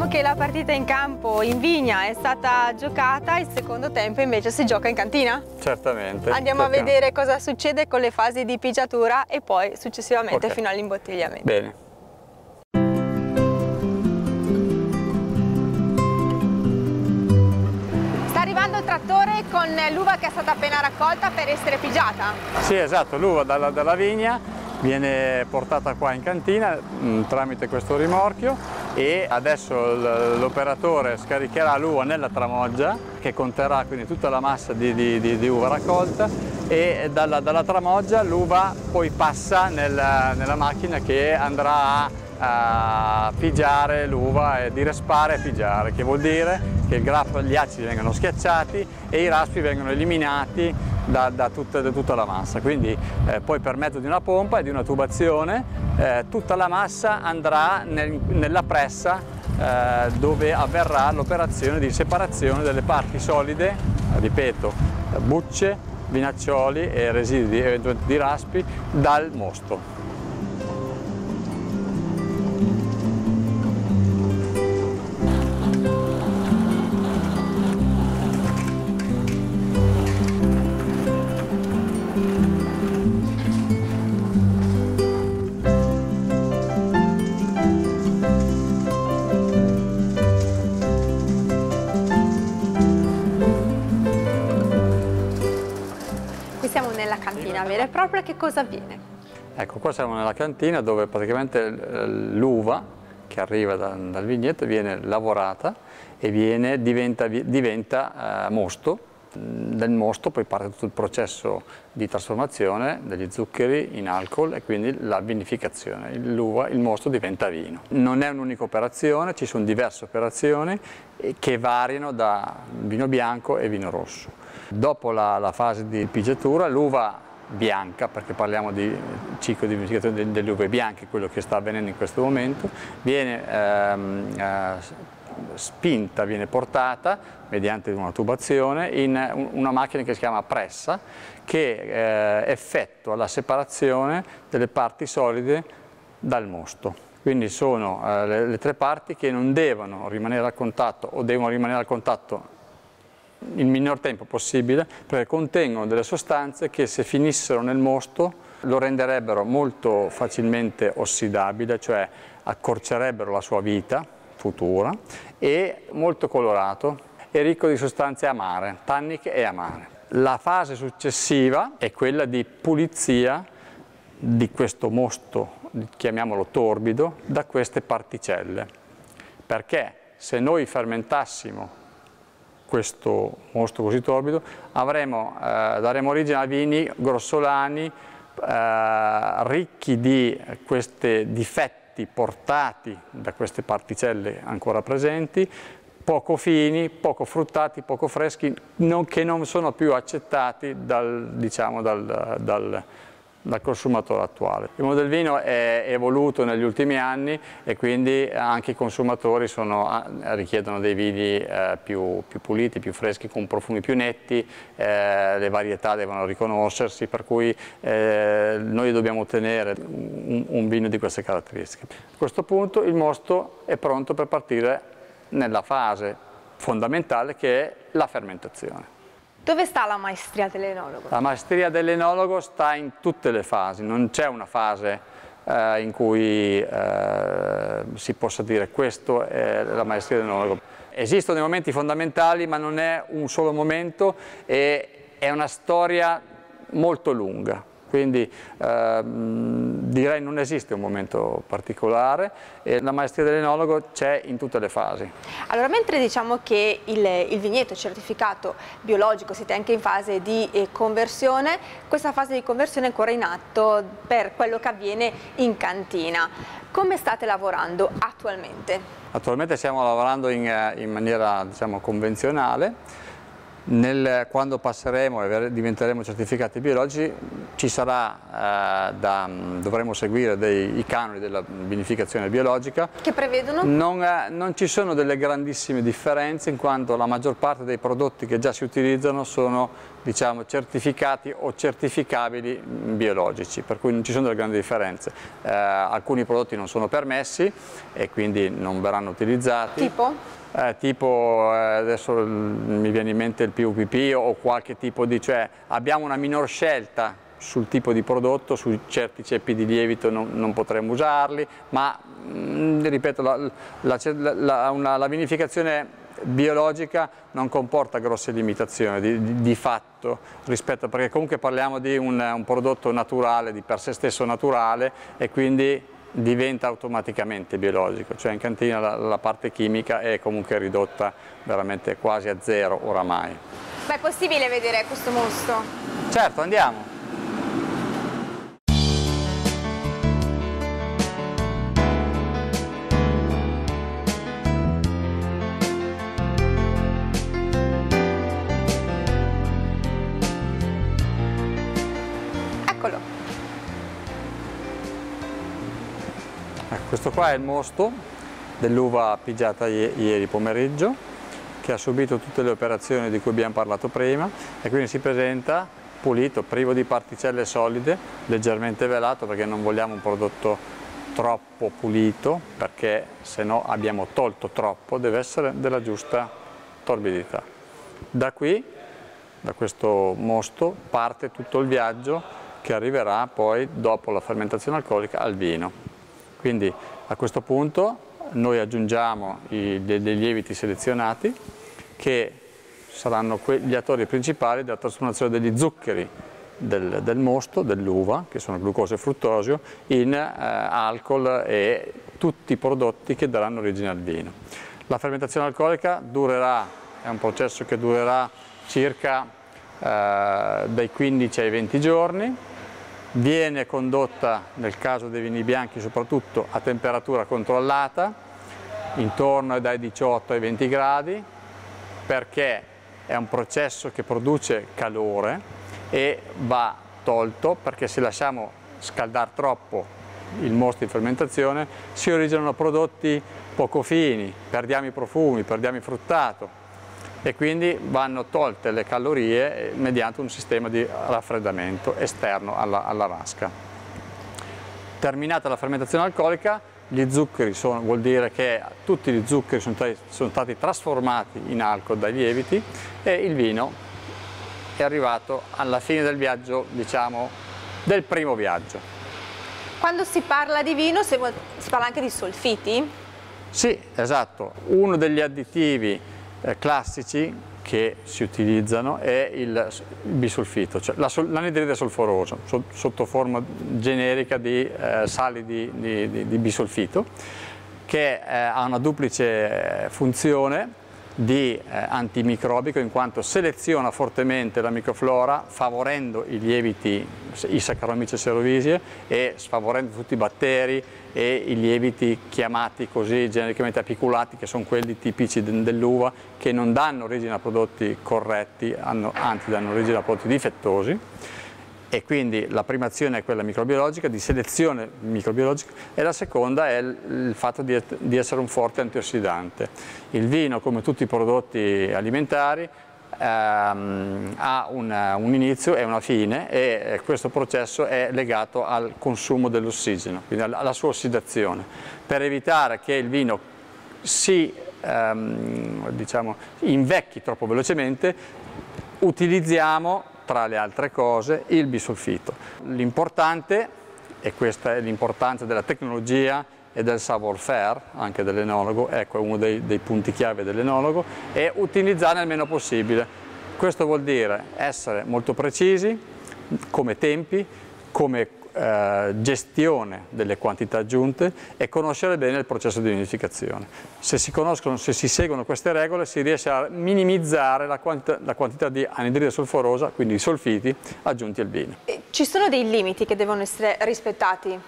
Diciamo che la partita in campo, in vigna, è stata giocata, il secondo tempo invece si gioca in cantina? Certamente. Andiamo certo. a vedere cosa succede con le fasi di pigiatura e poi successivamente okay. fino all'imbottigliamento. Bene. arrivando il trattore con l'uva che è stata appena raccolta per essere pigiata? Sì, esatto, l'uva dalla, dalla, vigna viene portata qua in cantina mh, mm, tramite questo rimorchio e adesso l'operatore scaricherà l'uva nella tramoggia che conterrà quindi tutta la massa di, di, di, di uva raccolta e dalla, dalla tramoggia l'uva poi passa nella, nella macchina che andrà a a pigiare l'uva e di respare e pigiare, che vuol dire che il graffo, gli acidi vengono schiacciati e i raspi vengono eliminati da, da, tutta, da tutta, la massa. Quindi eh, poi per mezzo di una pompa e di una tubazione eh, tutta la massa andrà nel, nella pressa eh, dove avverrà l'operazione di separazione delle parti solide, ripeto, bucce, vinaccioli e residui di, di raspi dal mosto. cosa avviene? Ecco, qua siamo nella cantina dove praticamente eh, l'uva che arriva da, dal vigneto viene lavorata e viene, diventa, diventa eh, mosto. Dal mosto poi parte tutto il processo di trasformazione degli zuccheri in alcol e quindi la vinificazione. L'uva, il mosto diventa vino. Non è un'unica operazione, ci sono diverse operazioni eh, che variano da vino bianco e vino rosso. Dopo la, la fase di pigiatura l'uva bianca, perché parliamo di ciclo di vinificazione delle uve bianche, quello che sta avvenendo in questo momento, viene ehm, eh, spinta, viene portata mediante una tubazione in una macchina che si chiama pressa che eh, effettua la separazione delle parti solide dal mosto. Quindi sono eh, le, le tre parti che non devono rimanere a contatto o devono rimanere a contatto il minor tempo possibile perché contengono delle sostanze che se finissero nel mosto lo renderebbero molto facilmente ossidabile, cioè accorcerebbero la sua vita futura e molto colorato e ricco di sostanze amare, tanniche e amare. La fase successiva è quella di pulizia di questo mosto, chiamiamolo torbido, da queste particelle. Perché se noi fermentassimo questo mostro così torbido, avremo, eh, daremo origine a vini grossolani, eh, ricchi di questi difetti portati da queste particelle ancora presenti, poco fini, poco fruttati, poco freschi, non, che non sono più accettati dal, diciamo, dal, dal dal consumatore attuale. Il mondo del vino è evoluto negli ultimi anni e quindi anche i consumatori sono, eh, richiedono dei vini eh, più, più, puliti, più freschi, con profumi più netti, eh, le varietà devono riconoscersi, per cui eh, noi dobbiamo ottenere un, un vino di queste caratteristiche. A questo punto il mosto è pronto per partire nella fase fondamentale che è la fermentazione. Dove sta la maestria dell'enologo? La maestria dell'enologo sta in tutte le fasi, non c'è una fase eh, in cui eh, si possa dire questo è la maestria dell'enologo. Esistono dei momenti fondamentali ma non è un solo momento e è una storia molto lunga, quindi eh, direi non esiste un momento particolare e la maestria dell'enologo c'è in tutte le fasi. Allora mentre diciamo che il, il vigneto certificato biologico siete anche in fase di eh, conversione, questa fase di conversione è ancora in atto per quello che avviene in cantina. Come state lavorando attualmente? Attualmente stiamo lavorando in, eh, in maniera diciamo, convenzionale nel, quando passeremo e diventeremo certificati biologici sarà, eh, da, dovremo seguire dei, i canoni della vinificazione biologica. Che prevedono? Non, eh, non, ci sono delle grandissime differenze in quanto la maggior parte dei prodotti che già si utilizzano sono diciamo, certificati o certificabili biologici, per cui non ci sono delle grandi differenze. Eh, alcuni prodotti non sono permessi e quindi non verranno utilizzati. Tipo? Eh, tipo eh, adesso mi viene in mente il PUPP o qualche tipo di, cioè abbiamo una minor scelta sul tipo di prodotto, su certi ceppi di lievito non, non potremmo usarli, ma mh, mm, ripeto, la, la, la, la vinificazione biologica non comporta grosse limitazioni di, di, di fatto rispetto, perché comunque parliamo di un, un prodotto naturale, di per sé stesso naturale e quindi diventa automaticamente biologico, cioè in cantina la, la, parte chimica è comunque ridotta veramente quasi a zero oramai. Ma è possibile vedere questo mostro? Certo, andiamo. Questo qua è il mosto dell'uva pigiata ieri pomeriggio che ha subito tutte le operazioni di cui abbiamo parlato prima e quindi si presenta pulito, privo di particelle solide, leggermente velato perché non vogliamo un prodotto troppo pulito perché se no abbiamo tolto troppo, deve essere della giusta torbidità. Da qui, da questo mosto, parte tutto il viaggio che arriverà poi dopo la fermentazione alcolica al vino. Quindi a questo punto noi aggiungiamo i, dei, lieviti selezionati che saranno gli attori principali della trasformazione degli zuccheri del, del mosto, dell'uva, che sono glucosio e fruttosio, in eh, alcol e tutti i prodotti che daranno origine al vino. La fermentazione alcolica durerà, è un processo che durerà circa eh, dai 15 ai 20 giorni, viene condotta nel caso dei vini bianchi soprattutto a temperatura controllata intorno dai 18 ai 20 gradi perché è un processo che produce calore e va tolto perché se lasciamo scaldare troppo il mosto in fermentazione si originano prodotti poco fini, perdiamo i profumi, perdiamo il fruttato e quindi vanno tolte le calorie mediante un sistema di raffreddamento esterno alla, alla vasca. Terminata la fermentazione alcolica, gli zuccheri sono, vuol dire che tutti gli zuccheri sono, sono stati trasformati in alcol dai lieviti e il vino è arrivato alla fine del viaggio, diciamo, del primo viaggio. Quando si parla di vino si parla anche di solfiti? Sì, esatto. Uno degli additivi eh, classici che si utilizzano è il bisulfito, cioè l'anidride solforosa sotto forma generica di eh, sali di, di, di bisulfito che eh, ha una duplice funzione di antimicrobico in quanto seleziona fortemente la microflora favorendo i lieviti, i saccharomyces cerevisiae e sfavorendo tutti i batteri, e i lieviti chiamati così genericamente apiculati che sono quelli tipici dell'uva che non danno origine a prodotti corretti, anzi danno origine a prodotti difettosi e quindi la prima azione è quella microbiologica, di selezione microbiologica e la seconda è il fatto di, essere un forte antiossidante. Il vino, come tutti i prodotti alimentari, ehm, ha un, un, inizio e una fine e eh, questo processo è legato al consumo dell'ossigeno, quindi alla sua ossidazione, per evitare che il vino si ehm, diciamo, invecchi troppo velocemente utilizziamo tra le altre cose il bisolfito. L'importante, e questa è l'importanza della tecnologia e del savoir faire, anche dell'enologo, ecco è uno dei, dei punti chiave dell'enologo, e utilizzarne il meno possibile. Questo vuol dire essere molto precisi come tempi, come eh, gestione delle quantità aggiunte e conoscere bene il processo di unificazione. Se si, conoscono, se si seguono queste regole si riesce a minimizzare la quantità, la quantità di anidride solforosa, quindi solfiti, aggiunti al vino. Ci sono dei limiti che devono essere rispettati?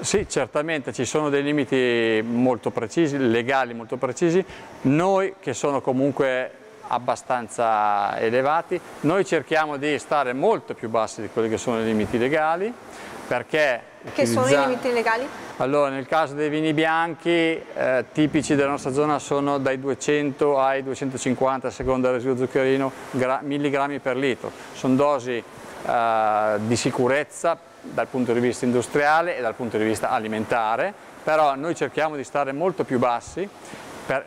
Sì, certamente ci sono dei limiti molto precisi, legali molto precisi, noi che sono comunque abbastanza elevati, noi cerchiamo di stare molto più bassi di quelli che sono i limiti legali perché... Che sono i limiti legali? Allora, nel caso dei vini bianchi eh, tipici della nostra zona sono dai 200 ai 250 secondo il del residuo zuccherino milligrammi per litro, sono dosi eh, di sicurezza dal punto di vista industriale e dal punto di vista alimentare, però noi cerchiamo di stare molto più bassi, per,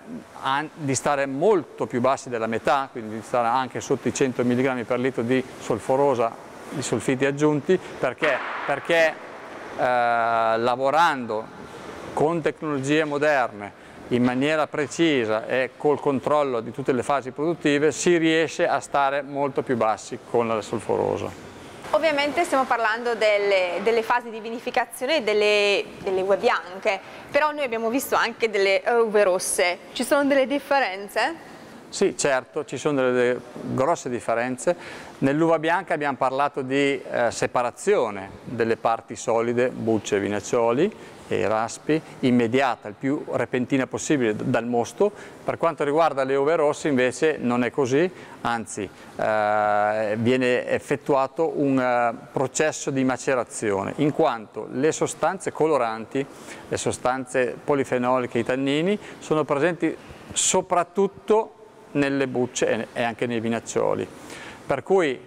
di stare molto più bassi della metà, quindi di stare anche sotto i 100 mg per litro di solforosa, di solfiti aggiunti, perché, perché eh, lavorando con tecnologie moderne in maniera precisa e col controllo di tutte le fasi produttive si riesce a stare molto più bassi con la solforosa. Ovviamente stiamo parlando delle, delle, fasi di vinificazione delle, delle uve bianche, però noi abbiamo visto anche delle eh, uve rosse. Ci sono delle differenze? Sì, certo, ci sono delle grosse differenze. Nell'uva bianca abbiamo parlato di eh, separazione delle parti solide, bucce e vinaccioli, e raspi, immediata, il più repentina possibile dal mosto. Per quanto riguarda le uve rosse invece non è così, anzi eh, viene effettuato un uh, processo di macerazione, in quanto le sostanze coloranti, le sostanze polifenoliche, i tannini, sono presenti soprattutto nelle bucce e anche nei vinaccioli. Per cui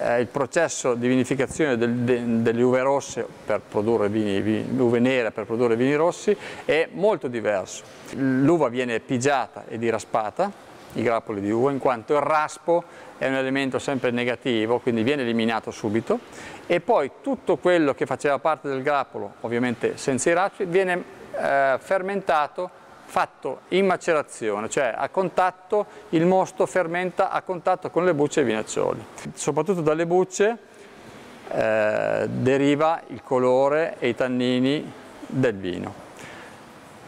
eh, il processo di vinificazione del, de, delle uve rosse per produrre vini, vini, uve nere per produrre vini rossi è molto diverso. L'uva viene pigiata e diraspata, i grappoli di uva, in quanto il raspo è un elemento sempre negativo, quindi viene eliminato subito, e poi tutto quello che faceva parte del grappolo, ovviamente senza i racci, viene eh, fermentato fatto in macerazione, cioè a contatto il mosto fermenta a contatto con le bucce e i vinaccioli. Soprattutto dalle bucce eh, deriva il colore e i tannini del vino.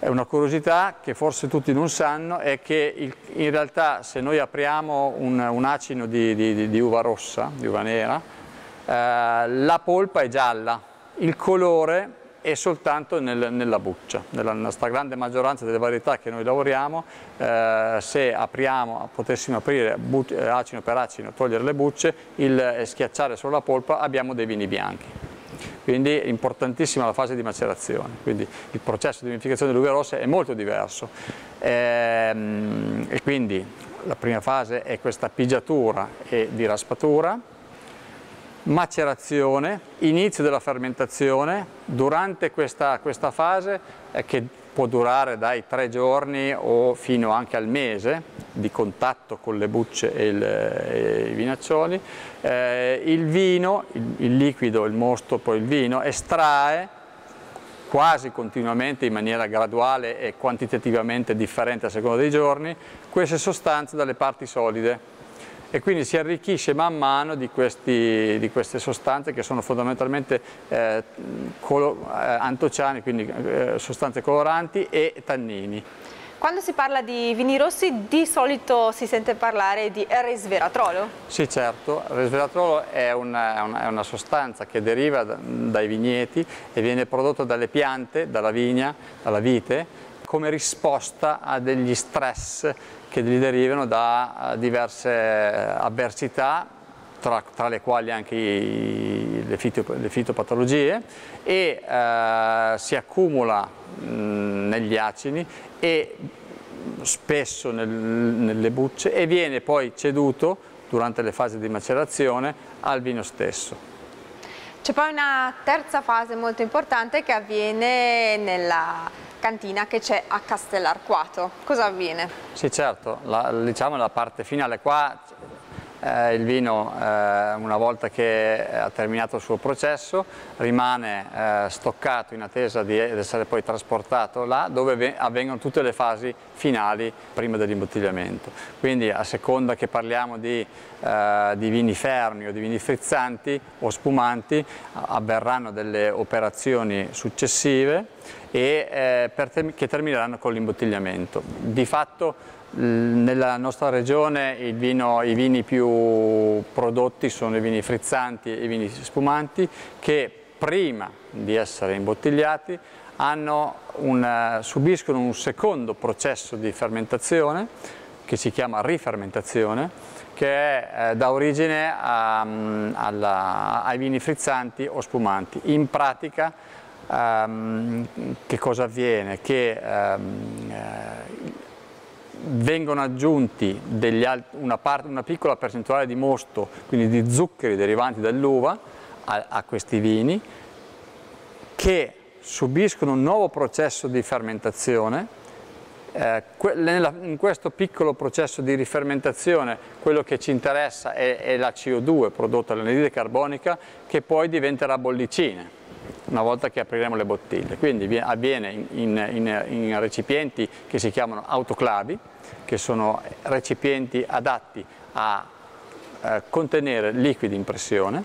È una curiosità che forse tutti non sanno è che il, in realtà se noi apriamo un, un acino di, di, di, uva rossa, di uva nera, eh, la polpa è gialla, il colore è e soltanto nel, nella buccia. Nella, nella stragrande maggioranza delle varietà che noi lavoriamo, eh, se apriamo, potessimo aprire but, eh, acino per acino, togliere le bucce e schiacciare sulla polpa, abbiamo dei vini bianchi quindi è importantissima la fase di macerazione, quindi il processo di vinificazione delle uve rosse è molto diverso ehm, e quindi la prima fase è questa pigiatura e di raspatura macerazione, inizio della fermentazione, durante questa, questa fase eh, che può durare dai tre giorni o fino anche al mese di contatto con le bucce e, il, e eh, i vinaccioli, eh, il vino, il, il liquido, il mosto, poi il vino, estrae quasi continuamente in maniera graduale e quantitativamente differente a seconda dei giorni queste sostanze dalle parti solide e quindi si arricchisce man mano di, questi, di queste sostanze che sono fondamentalmente eh, colo, eh, antociani, quindi eh, sostanze coloranti e tannini. Quando si parla di vini rossi di solito si sente parlare di resveratrolo? Sì certo, resveratrolo è una, una, una sostanza che deriva dai vigneti e viene prodotto dalle piante, dalla vigna, dalla vite come risposta a degli stress che gli derivano da eh, diverse eh, avversità, tra, tra le quali anche i, le, fito, le, fitopatologie, e eh, si accumula mh, negli acini e spesso nel, nelle bucce e viene poi ceduto durante le fasi di macerazione al vino stesso. C'è poi una terza fase molto importante che avviene nella cantina che c'è a Castellarquato. Cosa avviene? Sì certo, la, diciamo la parte finale qua eh, il vino eh, una volta che ha terminato il suo processo rimane eh, stoccato in attesa di, essere poi trasportato là dove avvengono tutte le fasi finali prima dell'imbottigliamento. Quindi a seconda che parliamo di, eh, di vini fermi o di vini frizzanti o spumanti avverranno delle operazioni successive e, eh, ter che termineranno con l'imbottigliamento. Di fatto nella nostra regione vino, i vini più prodotti sono i vini frizzanti e i vini spumanti che prima di essere imbottigliati un, subiscono un secondo processo di fermentazione che si chiama rifermentazione che è, eh, dà origine a, mm, alla, ai vini frizzanti o spumanti. In pratica ehm, che cosa avviene? Che ehm, eh, vengono aggiunti alt, una, part, una, piccola percentuale di mosto, quindi di zuccheri derivanti dall'uva a, a questi vini che subiscono un nuovo processo di fermentazione eh, in questo piccolo processo di rifermentazione quello che ci interessa è, è la CO2 prodotta dall'anidride carbonica che poi diventerà bollicine una volta che apriremo le bottiglie. Quindi avviene in, in, in recipienti che si chiamano autoclavi, che sono recipienti adatti a eh, contenere liquidi in pressione.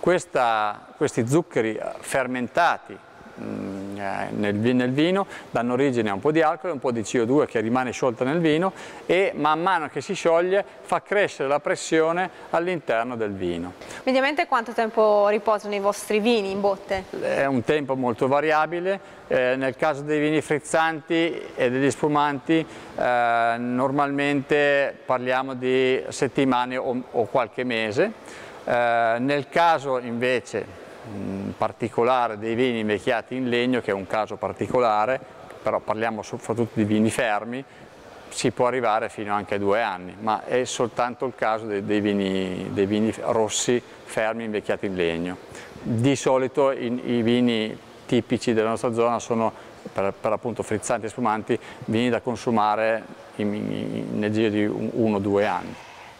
Questa, questi zuccheri fermentati Mm, eh, nel, nel, vino, danno origine a un po' di alcol e un po' di CO2 che rimane sciolta nel vino e man mano che si scioglie fa crescere la pressione all'interno del vino. Mediamente quanto tempo riposano i vostri vini in botte? È un tempo molto variabile, eh, nel caso dei vini frizzanti e degli spumanti eh, normalmente parliamo di settimane o, o qualche mese, eh, nel caso invece mh, particolare dei vini invecchiati in legno, che è un caso particolare, però parliamo soprattutto di vini fermi, si può arrivare fino anche a due anni, ma è soltanto il caso dei, dei, vini, dei vini, rossi fermi invecchiati in legno. Di solito in, i vini tipici della nostra zona sono per, per appunto frizzanti e spumanti, vini da consumare in, in, nel giro di un, uno o due anni.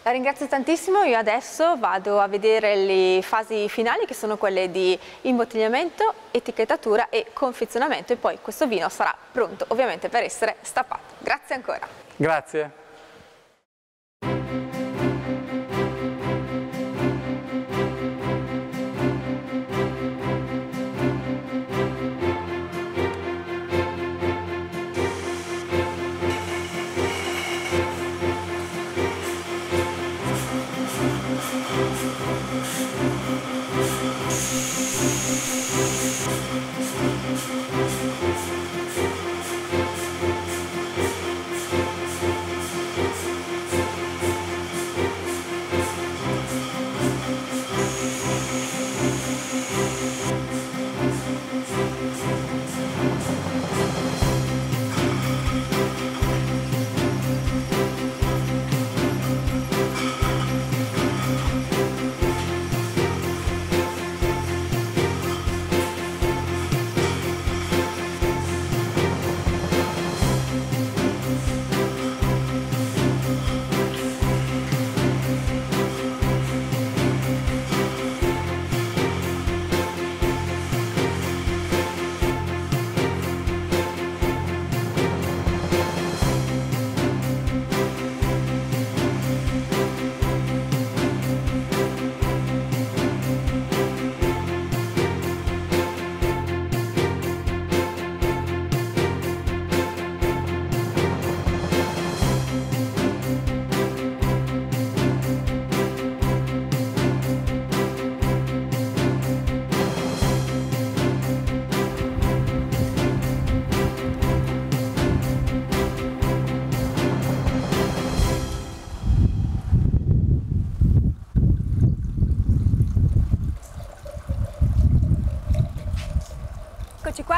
La ringrazio tantissimo, io adesso vado a vedere le fasi finali che sono quelle di imbottigliamento, etichettatura e confezionamento e poi questo vino sarà pronto ovviamente per essere stappato. Grazie ancora. Grazie.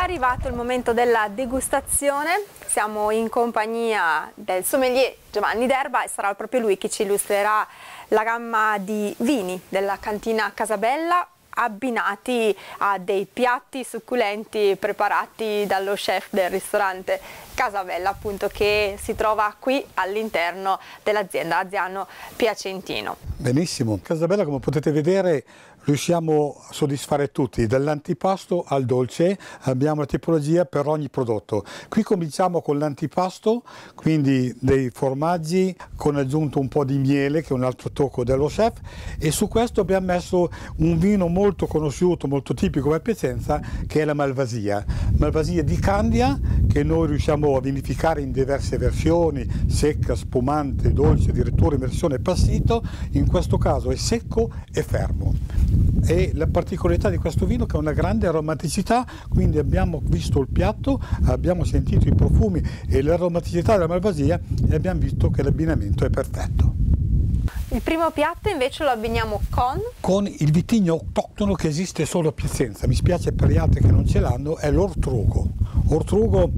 arrivato il momento della degustazione, siamo in compagnia del sommelier Giovanni Derba e sarà proprio lui che ci illustrerà la gamma di vini della cantina Casabella abbinati a dei piatti succulenti preparati dallo chef del ristorante Casabella appunto che si trova qui all'interno dell'azienda Aziano Piacentino. Benissimo, Casabella come potete vedere riusciamo a soddisfare tutti, dall'antipasto al dolce abbiamo la tipologia per ogni prodotto. Qui cominciamo con l'antipasto, quindi dei formaggi con aggiunto un po' di miele che è un altro tocco dello chef e su questo abbiamo messo un vino molto conosciuto, molto tipico per Piacenza che è la Malvasia, Malvasia di Candia che noi riusciamo a vinificare in diverse versioni, secca, spumante, dolce, addirittura in versione passito, in questo caso è secco e fermo e la particolarità di questo vino è che ha una grande aromaticità, quindi abbiamo visto il piatto, abbiamo sentito i profumi e l'aromaticità della malvasia e abbiamo visto che l'abbinamento è perfetto. Il primo piatto invece lo abbiniamo con? Con il vitigno autoctono che esiste solo a Piacenza, mi spiace per gli altri che non ce l'hanno, è l'ortrugo. Ortrugo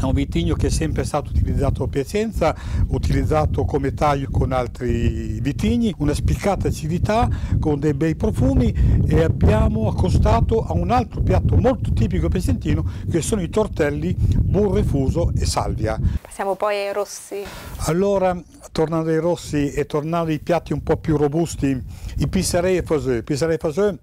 è un vitigno che è sempre stato utilizzato a Piacenza, utilizzato come taglio con altri vitigni, una spiccata acidità con dei bei profumi e abbiamo accostato a un altro piatto molto tipico piacentino che sono i tortelli burro fuso e salvia. Passiamo poi ai rossi. Allora, tornando ai rossi e tornando dei piatti un po' più robusti, i pisserei e faseux. Pisserei e faseux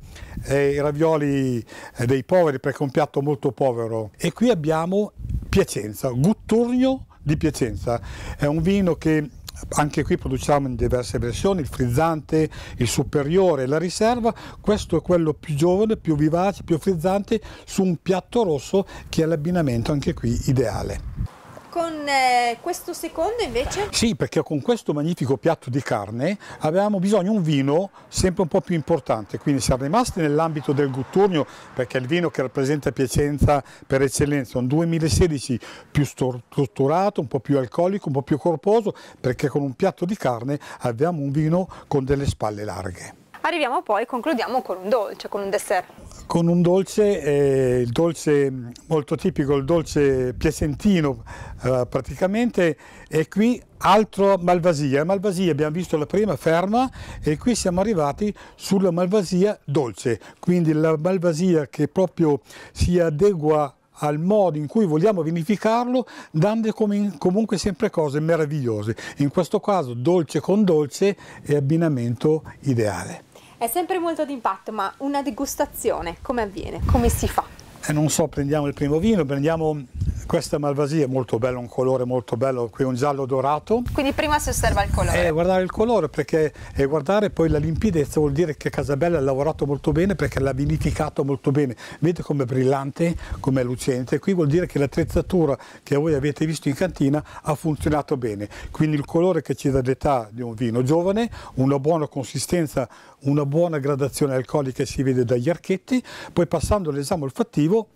eh, i ravioli eh, dei poveri perché è un piatto molto povero. E qui abbiamo Piacenza, Gutturno di Piacenza. È un vino che anche qui produciamo in diverse versioni, il frizzante, il superiore, la riserva, questo è quello più giovane, più vivace, più frizzante su un piatto rosso che è l'abbinamento anche qui ideale con eh, questo secondo invece? Sì, perché con questo magnifico piatto di carne avevamo bisogno di un vino sempre un po' più importante, quindi siamo rimasti nell'ambito del Gutturnio, perché è il vino che rappresenta Piacenza per eccellenza, un 2016 più strutturato, un po' più alcolico, un po' più corposo, perché con un piatto di carne avevamo un vino con delle spalle larghe. Arriviamo poi, concludiamo con un dolce, con un dessert. Con un dolce, eh, il dolce molto tipico, il dolce piacentino eh, praticamente, e qui altro malvasia. Malvasia abbiamo visto la prima ferma e qui siamo arrivati sulla malvasia dolce, quindi la malvasia che proprio si adegua al modo in cui vogliamo vinificarlo, dando comunque sempre cose meravigliose. In questo caso dolce con dolce è abbinamento ideale. È sempre molto d'impatto, ma una degustazione come avviene? Come si fa? Eh, non so, prendiamo il primo vino, prendiamo questa malvasia è molto bella, un colore molto bello, qui un giallo dorato. Quindi prima si osserva il colore. E eh, guardare il colore perché e eh, guardare poi la limpidezza vuol dire che Casabella ha lavorato molto bene perché l'ha vinificato molto bene. Vedete com'è brillante, com'è lucente. Qui vuol dire che l'attrezzatura che voi avete visto in cantina ha funzionato bene. Quindi il colore che ci dà l'età di un vino giovane, una buona consistenza, una buona gradazione alcolica si vede dagli archetti, poi passando all'esame olfattivo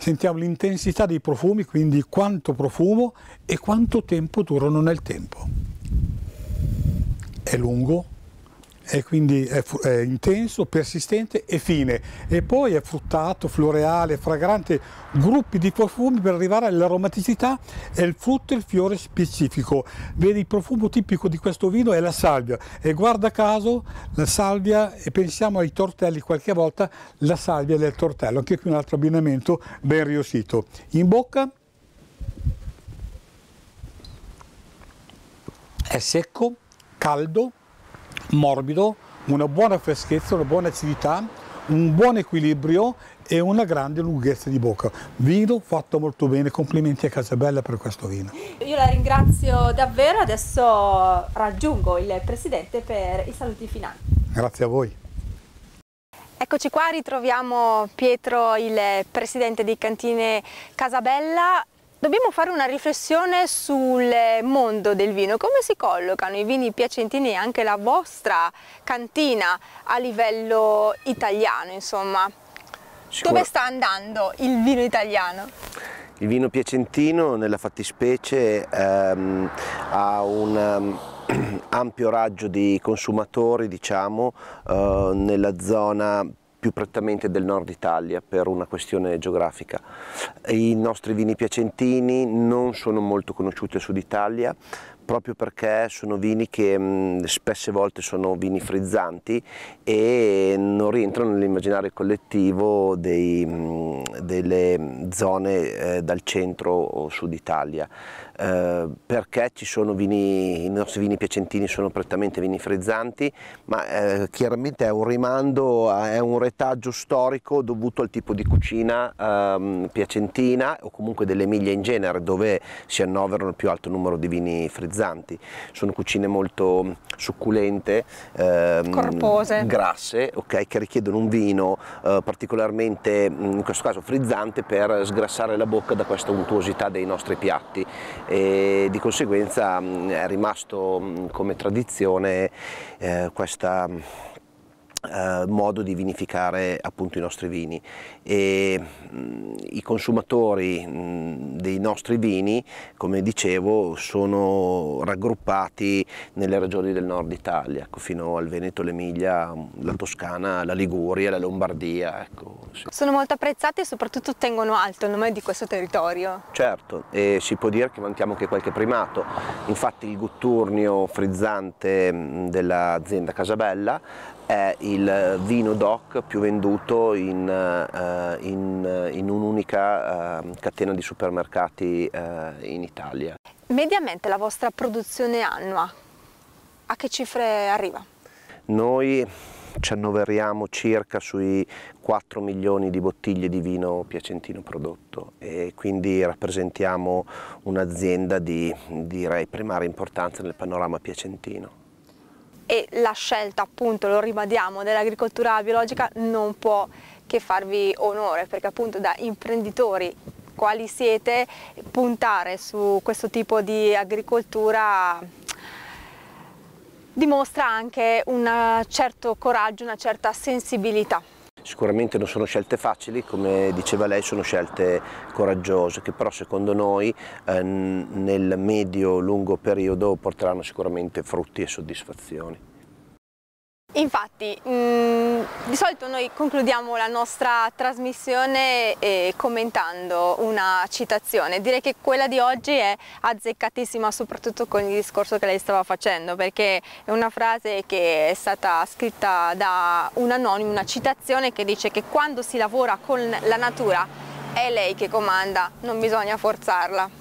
sentiamo l'intensità dei profumi, quindi quanto profumo e quanto tempo durano nel tempo. È lungo, e quindi è, è, intenso, persistente e fine e poi è fruttato, floreale, fragrante, gruppi di profumi per arrivare all'aromaticità e il frutto e il fiore specifico. Vedi il profumo tipico di questo vino è la salvia e guarda caso la salvia e pensiamo ai tortelli qualche volta la salvia del tortello, anche qui un altro abbinamento ben riuscito. In bocca è secco, caldo, morbido, una buona freschezza, una buona acidità, un buon equilibrio e una grande lunghezza di bocca. Vino fatto molto bene, complimenti a Casabella per questo vino. Io la ringrazio davvero, adesso raggiungo il presidente per i saluti finali. Grazie a voi. Eccoci qua, ritroviamo Pietro, il presidente di Cantine Casabella. Dobbiamo fare una riflessione sul eh, mondo del vino, come si collocano i vini piacentini e anche la vostra cantina a livello italiano, insomma. Sicur Dove sta andando il vino italiano? Il vino piacentino nella fattispecie ehm, ha un ehm, [clears throat] ampio raggio di consumatori diciamo eh, nella zona più prettamente del nord Italia per una questione geografica. I nostri vini piacentini non sono molto conosciuti a sud Italia proprio perché sono vini che mh, spesse volte sono vini frizzanti e non rientrano nell'immaginario collettivo dei, delle zone eh, dal centro o sud Italia eh, perché vini, i nostri vini piacentini sono prettamente vini frizzanti, ma eh, chiaramente è un rimando, eh, è un retaggio storico dovuto al tipo di cucina ehm, piacentina o comunque dell'Emilia in genere, dove si annoverano il più alto numero di vini frizzanti. Sono cucine molto succulente, ehm, corpose, grasse, okay, che richiedono un vino eh, particolarmente, mm, in questo caso frizzante, per sgrassare la bocca da questa untuosità dei nostri piatti e di conseguenza mm, è rimasto mm, come tradizione eh, questa mm, eh, modo di vinificare appunto i nostri vini e mh, mm, i consumatori mh, mm, dei nostri vini come dicevo sono raggruppati nelle regioni del nord Italia ecco, fino al Veneto, l'Emilia, mm, la Toscana, la Liguria, la Lombardia ecco, sì. Sono molto apprezzati e soprattutto tengono alto il nome di questo territorio Certo e si può dire che vantiamo anche qualche primato infatti il gutturnio frizzante dell'azienda Casabella è il vino DOC più venduto in, uh, in, in un'unica uh, catena di supermercati uh, in Italia. Mediamente la vostra produzione annua a che cifre arriva? Noi ci annoveriamo circa sui 4 milioni di bottiglie di vino piacentino prodotto e quindi rappresentiamo un'azienda di direi primaria importanza nel panorama piacentino e la scelta appunto, lo ribadiamo, dell'agricoltura biologica non può che farvi onore perché appunto da imprenditori quali siete puntare su questo tipo di agricoltura dimostra anche un certo coraggio, una certa sensibilità. Sicuramente non sono scelte facili, come diceva lei sono scelte coraggiose che però secondo noi eh, nel medio-lungo periodo porteranno sicuramente frutti e soddisfazioni. Infatti, mh, mm, di solito noi concludiamo la nostra trasmissione eh, commentando una citazione. Direi che quella di oggi è azzeccatissima, soprattutto con il discorso che lei stava facendo, perché è una frase che è stata scritta da un anonimo, una citazione che dice che quando si lavora con la natura è lei che comanda, non bisogna forzarla.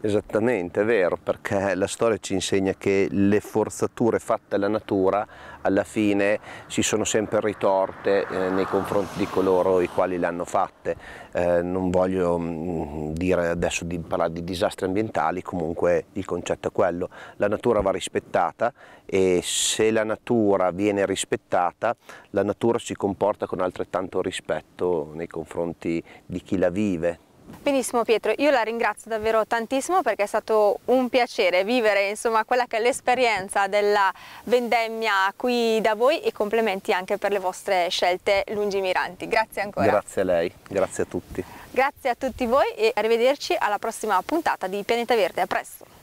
Esattamente, è vero, perché la storia ci insegna che le forzature fatte alla natura alla fine si sono sempre ritorte eh, nei confronti di coloro i quali le hanno fatte. Eh, non voglio mh, mm, dire adesso di parlare di disastri ambientali, comunque il concetto è quello. La natura va rispettata e se la natura viene rispettata, la natura si comporta con altrettanto rispetto nei confronti di chi la vive, Benissimo Pietro, io la ringrazio davvero tantissimo perché è stato un piacere vivere insomma, quella che è l'esperienza della vendemmia qui da voi e complimenti anche per le vostre scelte lungimiranti. Grazie ancora. Grazie a lei, grazie a tutti. Grazie a tutti voi e arrivederci alla prossima puntata di Pianeta Verde, a presto.